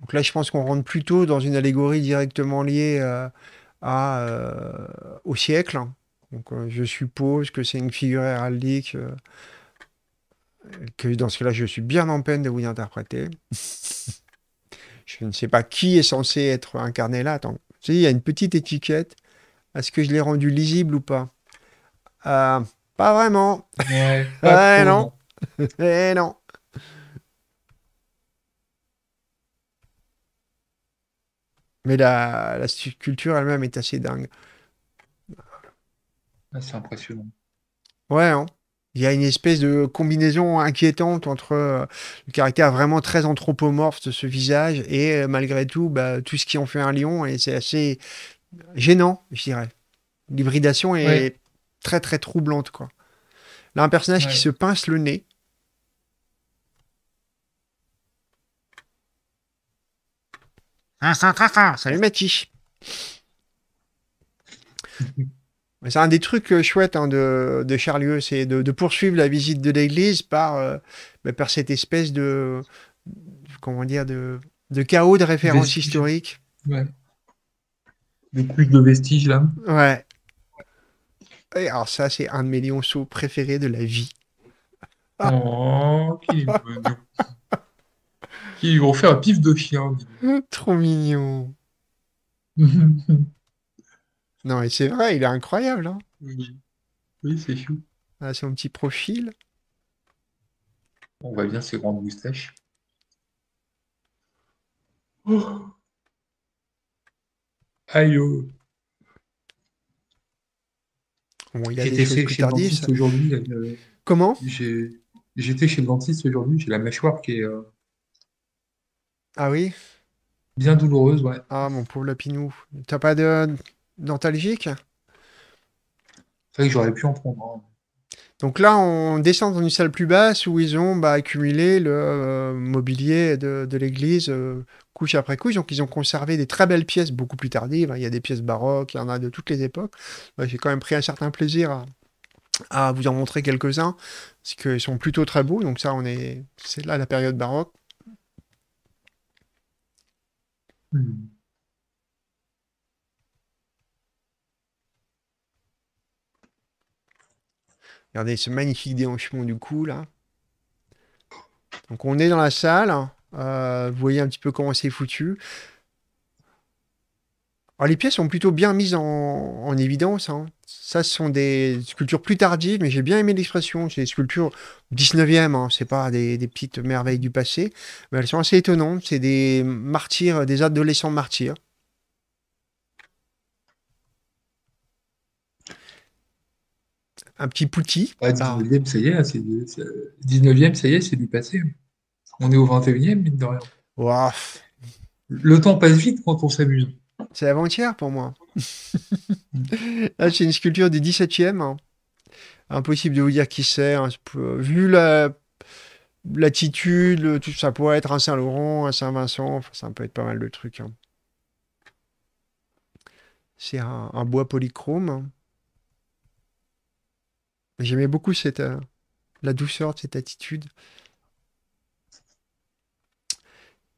Donc là, je pense qu'on rentre plutôt dans une allégorie directement liée à à, euh, au siècle. Donc, euh, je suppose que c'est une figure héraldique euh, que dans ce cas-là, je suis bien en peine de vous interpréter. je ne sais pas qui est censé être incarné là. Attends, il y a une petite étiquette. Est-ce que je l'ai rendu lisible ou pas Pas vraiment. Ouais, non. Et non. Eh Mais la, culture elle-même est assez dingue. Ah, c'est impressionnant. Ouais, hein. il y a une espèce de combinaison inquiétante entre euh, le caractère vraiment très anthropomorphe de ce visage et euh, malgré tout bah, tout ce qui en fait un lion et c'est assez gênant je dirais l'hybridation est très très troublante quoi là un personnage qui se pince le nez Hein, Salut Mathis. C'est un des trucs euh, chouettes hein, de, Charlieu, c'est de, poursuivre la visite de l'Église par, euh, bah, par cette espèce de, comment dire, de, chaos de référence historique historiques. Ouais. Des trucs de vestiges, là. Ouais. Et alors ça, c'est un de mes lionceaux préférés de la vie. Oh, qu'il est ils lui faire un pif de chien. Hum, trop mignon. non, mais c'est vrai, il est incroyable. Hein. oui, c'est chou. C'est ah, son petit profil. On voit bien ses grandes moustaches. Oh. Aïe. Oh. Bon, il a des choses Aujourd'hui, euh, Comment J'étais chez le dentiste aujourd'hui, j'ai la mâchoire qui est, euh, ah oui Bien douloureuse, ouais. Ah, mon pauvre Lapinou. T'as pas de euh, nostalgique C'est vrai que j'aurais pu en prendre. Donc là, on descend dans une salle plus basse où ils ont bah, accumulé le euh, mobilier de, l'église euh, couche après couche. Donc ils ont conservé des très belles pièces beaucoup plus tardives. Il y a des pièces baroques, il y en a de toutes les époques. Bah, j'ai quand même pris un certain plaisir à, vous en montrer quelques-uns, parce qu'ils sont plutôt très beaux. Donc ça, on est, c'est là la période baroque. Hmm. Regardez ce magnifique déhanchement du coup là. Donc on est dans la salle. Hein. Euh, vous voyez un petit peu comment c'est foutu. les pièces sont plutôt bien mises en, en évidence. Hein ça, ce sont des sculptures plus tardives, mais j'ai bien aimé l'expression. C'est des sculptures 19e, hein, c'est pas des, petites merveilles du passé, mais elles sont assez étonnantes. C'est des martyrs, des adolescents martyrs. Un petit pouti. 19e, ça y est, c'est du, ça y est, c'est du passé. On est au 21e, mine de rien. Le temps passe vite quand on s'amuse. C'est avant-hier pour moi. c'est une sculpture du 17e. Impossible de vous dire qui c'est. Hein. Vu la l'attitude, tout ça pourrait être un Saint-Laurent, un Saint-Vincent, ça peut être pas mal de trucs. Hein. C'est un, bois polychrome. J'aimais beaucoup cette, euh, la douceur de cette attitude.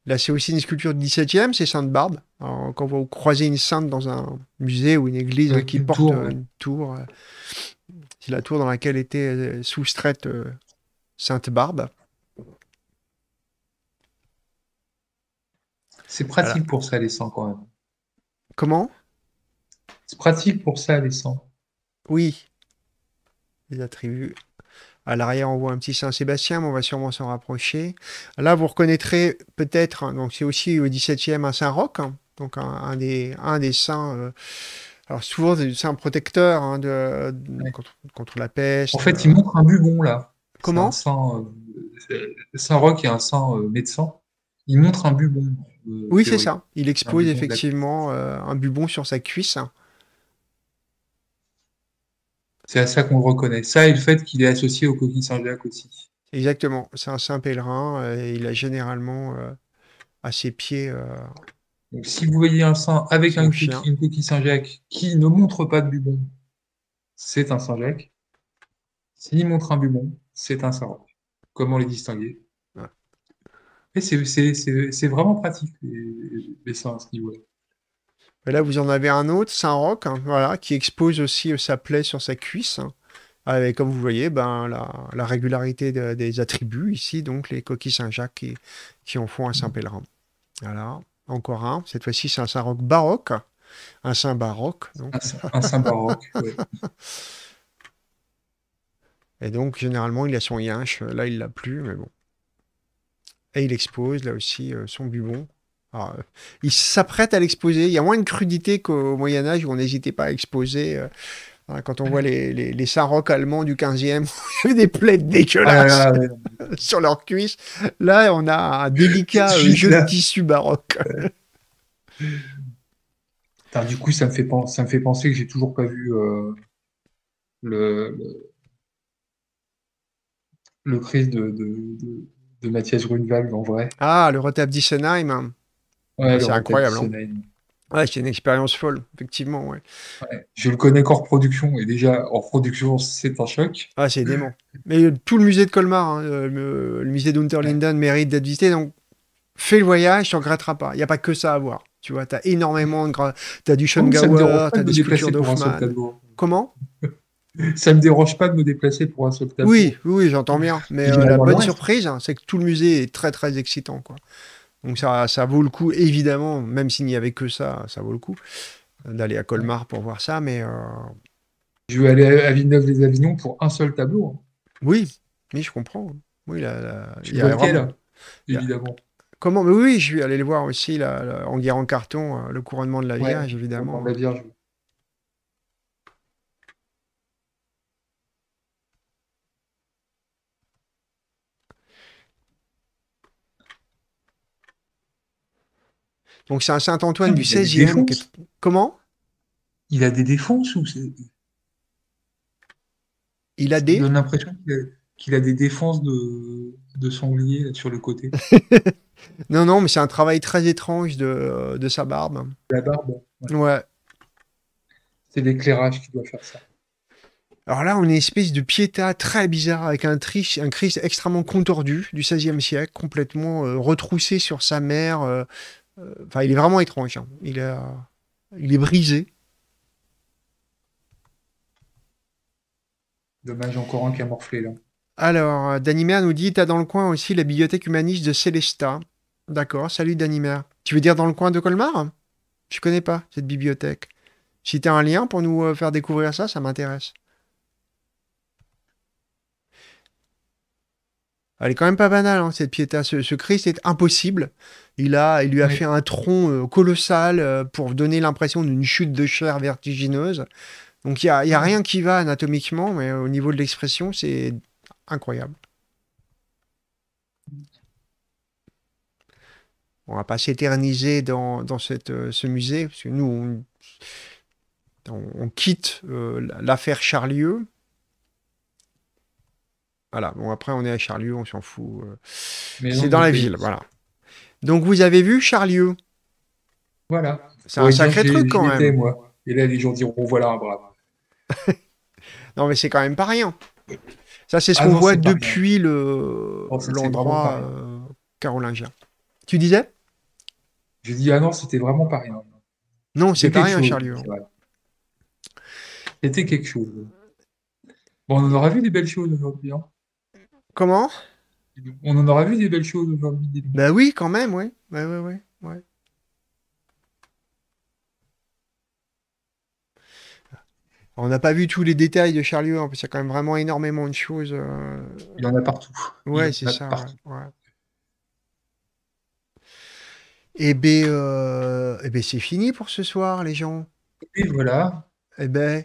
Là, c'est aussi une sculpture du XVIIe, c'est Sainte Barbe. quand vous croisez une sainte dans un musée ou une église qui porte euh, une tour, euh, c'est la tour dans laquelle était euh, soustraite Sainte Barbe. C'est pratique pour ça, les quand même. Comment C'est pratique pour ça, les Oui. Les attributs à l'arrière, on voit un petit Saint-Sébastien, mais on va sûrement s'en rapprocher. Là, vous reconnaîtrez peut-être, hein, donc c'est aussi au 17e hein, un Saint-Roch, donc un, des, un des saints. Euh, alors souvent, c'est un protecteur hein, de, contre, la pêche. En fait, il montre un bubon là. Comment saint, euh, Roch est un saint euh, médecin. Il montre un bubon. oui, c'est ça. Il expose effectivement un bubon sur sa cuisse. C'est à ça qu'on le reconnaît. Ça et le fait qu'il est associé au coquille Saint-Jacques aussi. Exactement. C'est un saint pèlerin et il a généralement euh, à ses pieds. Euh, si vous voyez un saint avec un coquille, Saint-Jacques qui ne montre pas de bubon, c'est un Saint-Jacques. S'il montre un bubon, c'est un saint -Roch. Comment les distinguer c'est vraiment pratique, les, les saints à ce niveau-là. Et là, vous en avez un autre, Saint-Roch, hein, voilà, qui expose aussi euh, sa plaie sur sa cuisse. Hein. avec, comme vous voyez, ben, la, régularité des attributs ici, donc les coquilles Saint-Jacques qui, qui, en font un Saint-Pèlerin. Voilà, encore un. Cette fois-ci, c'est un Saint-Roch baroque. Un Saint baroque. Un, Saint baroque, oui. Et donc, généralement, il a son yinche. Là, il l'a plus, mais bon. Et il expose, là aussi, euh, son bubon. Euh, il s'apprête à l'exposer. Il y a moins de crudité qu'au Moyen Âge où on n'hésitait pas à exposer. Euh, hein, quand on voit les, les, les allemands du 15e, des plaies ah dégueulasses sur leurs cuisses. Là, on a un délicat euh, jeu de tissu baroque. du coup, ça me fait, penser, ça me fait que j'ai toujours pas vu le, le, Christ de, de, de, Mathias Grunewald en vrai. Ah, le retable d'Issenheim c'est incroyable. Hein. c'est une expérience folle, effectivement. Je le connais qu'en reproduction, et déjà en production, c'est un choc. Ah, c'est dément. Mais euh, tout le musée de Colmar, hein, euh, le, musée d'Unterlinden mérite d'être visité. Donc, fais le voyage, tu ne regretteras pas. Il n'y a pas que ça à voir. Tu vois, tu as énormément de. Tu as du Schoengawa, tu as des sculptures d'Hoffmann. Comment ça me dérange pas de me déplacer pour un seul Oui, oui, j'entends bien. Mais euh, la bonne surprise, hein, c'est que tout le musée est très très excitant. Quoi. Donc ça, ça vaut le coup, évidemment, même s'il n'y avait que ça, ça vaut le coup euh, d'aller à Colmar pour voir ça. Mais euh, Je vais aller à Villeneuve-les-Avignon pour un seul tableau. Hein. Oui, mais je comprends. Oui, il y a évidemment. Comment mais Oui, je vais aller le voir aussi là, en guerre en carton, euh, le couronnement de la Vierge, évidemment. Donc c'est un Saint-Antoine ah, du XVIe e Comment Il a des défenses ou Il a des. J'ai l'impression qu'il a... des défenses de, sanglier sur le côté. non, non, mais c'est un travail très étrange de, euh, sa barbe. La barbe Ouais. C'est l'éclairage qui doit faire ça. Alors là, on est une espèce de piéta très bizarre avec un, triche, un Christ extrêmement contordu du XVIe siècle, complètement euh, retroussé sur sa mère, euh, euh, enfin, il est vraiment étrange. Hein. Il, il est brisé. Dommage encore un qui a morflé là. Alors, euh, Danimer nous dit T'as dans le coin aussi la bibliothèque humaniste de Célesta. D'accord, salut Danimer. Tu veux dire dans le coin de Colmar Je connais pas cette bibliothèque. Si t'as un lien pour nous euh, faire découvrir ça, ça m'intéresse. Elle est quand même pas banale, hein, cette piéta. Ce, Christ est impossible. Il, a, lui a fait un tronc euh, colossal euh, pour donner l'impression d'une chute de chair vertigineuse. Donc il n'y a, a rien qui va anatomiquement, mais au niveau de l'expression, c'est incroyable. On va pas s'éterniser dans, cette, euh, ce musée, parce que nous, on quitte l'affaire Charlieu voilà. Bon, après, on est à Charlieu, on s'en fout. Euh. C'est dans la ville, voilà. Donc, vous avez vu Charlieu Voilà. C'est un sacré truc quand même. moi. Et là, les gens diront voilà un brave. non, mais c'est quand même pas rien. Ça, c'est ce ah qu'on voit depuis le oh, l'endroit euh, carolingien. Tu disais Je dis ah non, c'était vraiment pas rien. Non, c'est pas rien, Charlieu. C'était quelque chose. Bon, on aura vu des belles choses aujourd'hui. Hein. Comment On en aura vu des belles choses aujourd'hui. Des... Bah oui, quand même, oui. Ouais, On n'a pas vu tous les détails de Charlie en parce qu'il y a quand même vraiment énormément de choses. Euh, Il y en a partout. Ouais, c'est ça. Ouais, Et eh ben, euh, eh ben, c'est fini pour ce soir, les gens. Et voilà. Et eh ben,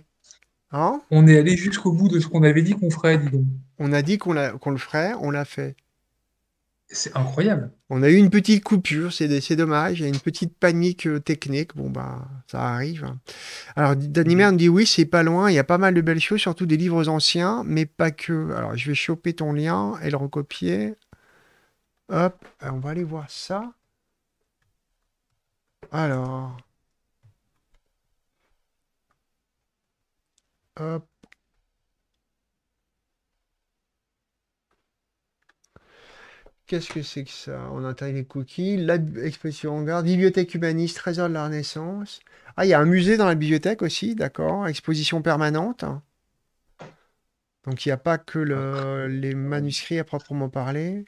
hein On est allé jusqu'au bout de ce qu'on avait dit qu'on ferait, dis donc. On a dit qu'on le ferait, on l'a fait. C'est incroyable. On a eu une petite coupure, c'est dommage. Il y a une petite panique euh, technique. Bon, bah, ça arrive. Alors, Danimer Merne dit oui, c'est pas loin. Il y a pas mal de belles choses, surtout des livres anciens, mais pas que. Alors, je vais choper ton lien et le recopier. Hop, on va aller voir ça. Alors. Hop. Qu'est-ce que c'est que ça On intègre les cookies, l'expression en garde, bibliothèque humaniste, trésor de la Renaissance. Ah, il y a un musée dans la bibliothèque aussi, d'accord. Exposition permanente. Donc il n'y a pas que les manuscrits à proprement parler.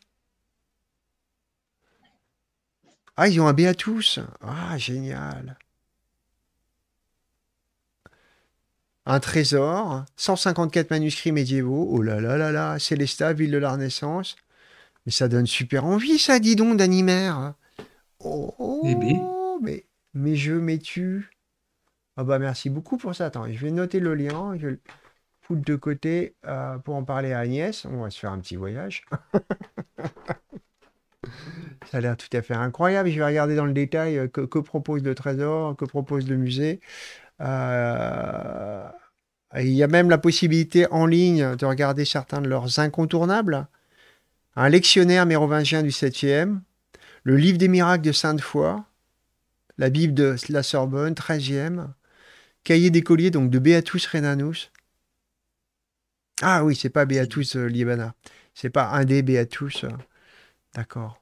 Ah, ils ont un tous. Ah, génial. Un trésor, 154 manuscrits médiévaux. Oh là là là là, Célestat, ville de la Renaissance. Mais ça donne super envie, ça, dis donc, d'animer Oh, eh ben. mais, je mets tu Ah bah merci beaucoup pour ça. Attends, je vais noter le lien, je vais le foutre de côté euh, pour en parler à Agnès. On va se faire un petit voyage. ça a l'air tout à fait incroyable. Je vais regarder dans le détail euh, que, propose le trésor, que propose le musée. Euh, il y a même la possibilité en ligne de regarder certains de leurs incontournables un lectionnaire mérovingien du 7e, le livre des miracles de Sainte-Foy, la Bible de la Sorbonne, 13e, cahier colliers, donc de Beatus Renanus. Ah oui, c'est pas Beatus euh, Libana. Ce c'est pas un des Beatus. Euh, d'accord.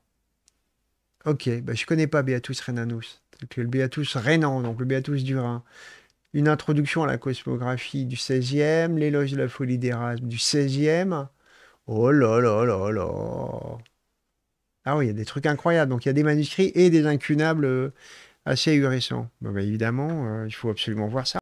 Ok, bah, je connais pas Beatus C'est le Beatus Rénan, donc le Beatus du Rhin. Une introduction à la cosmographie du 16e, l'éloge de la folie d'Erasme du 16e, Oh là là là là. Ah oui, il y a des trucs incroyables. Donc il y a des manuscrits et des incunables euh, assez ahurissants. Bon, bah, évidemment, euh, il faut absolument voir ça.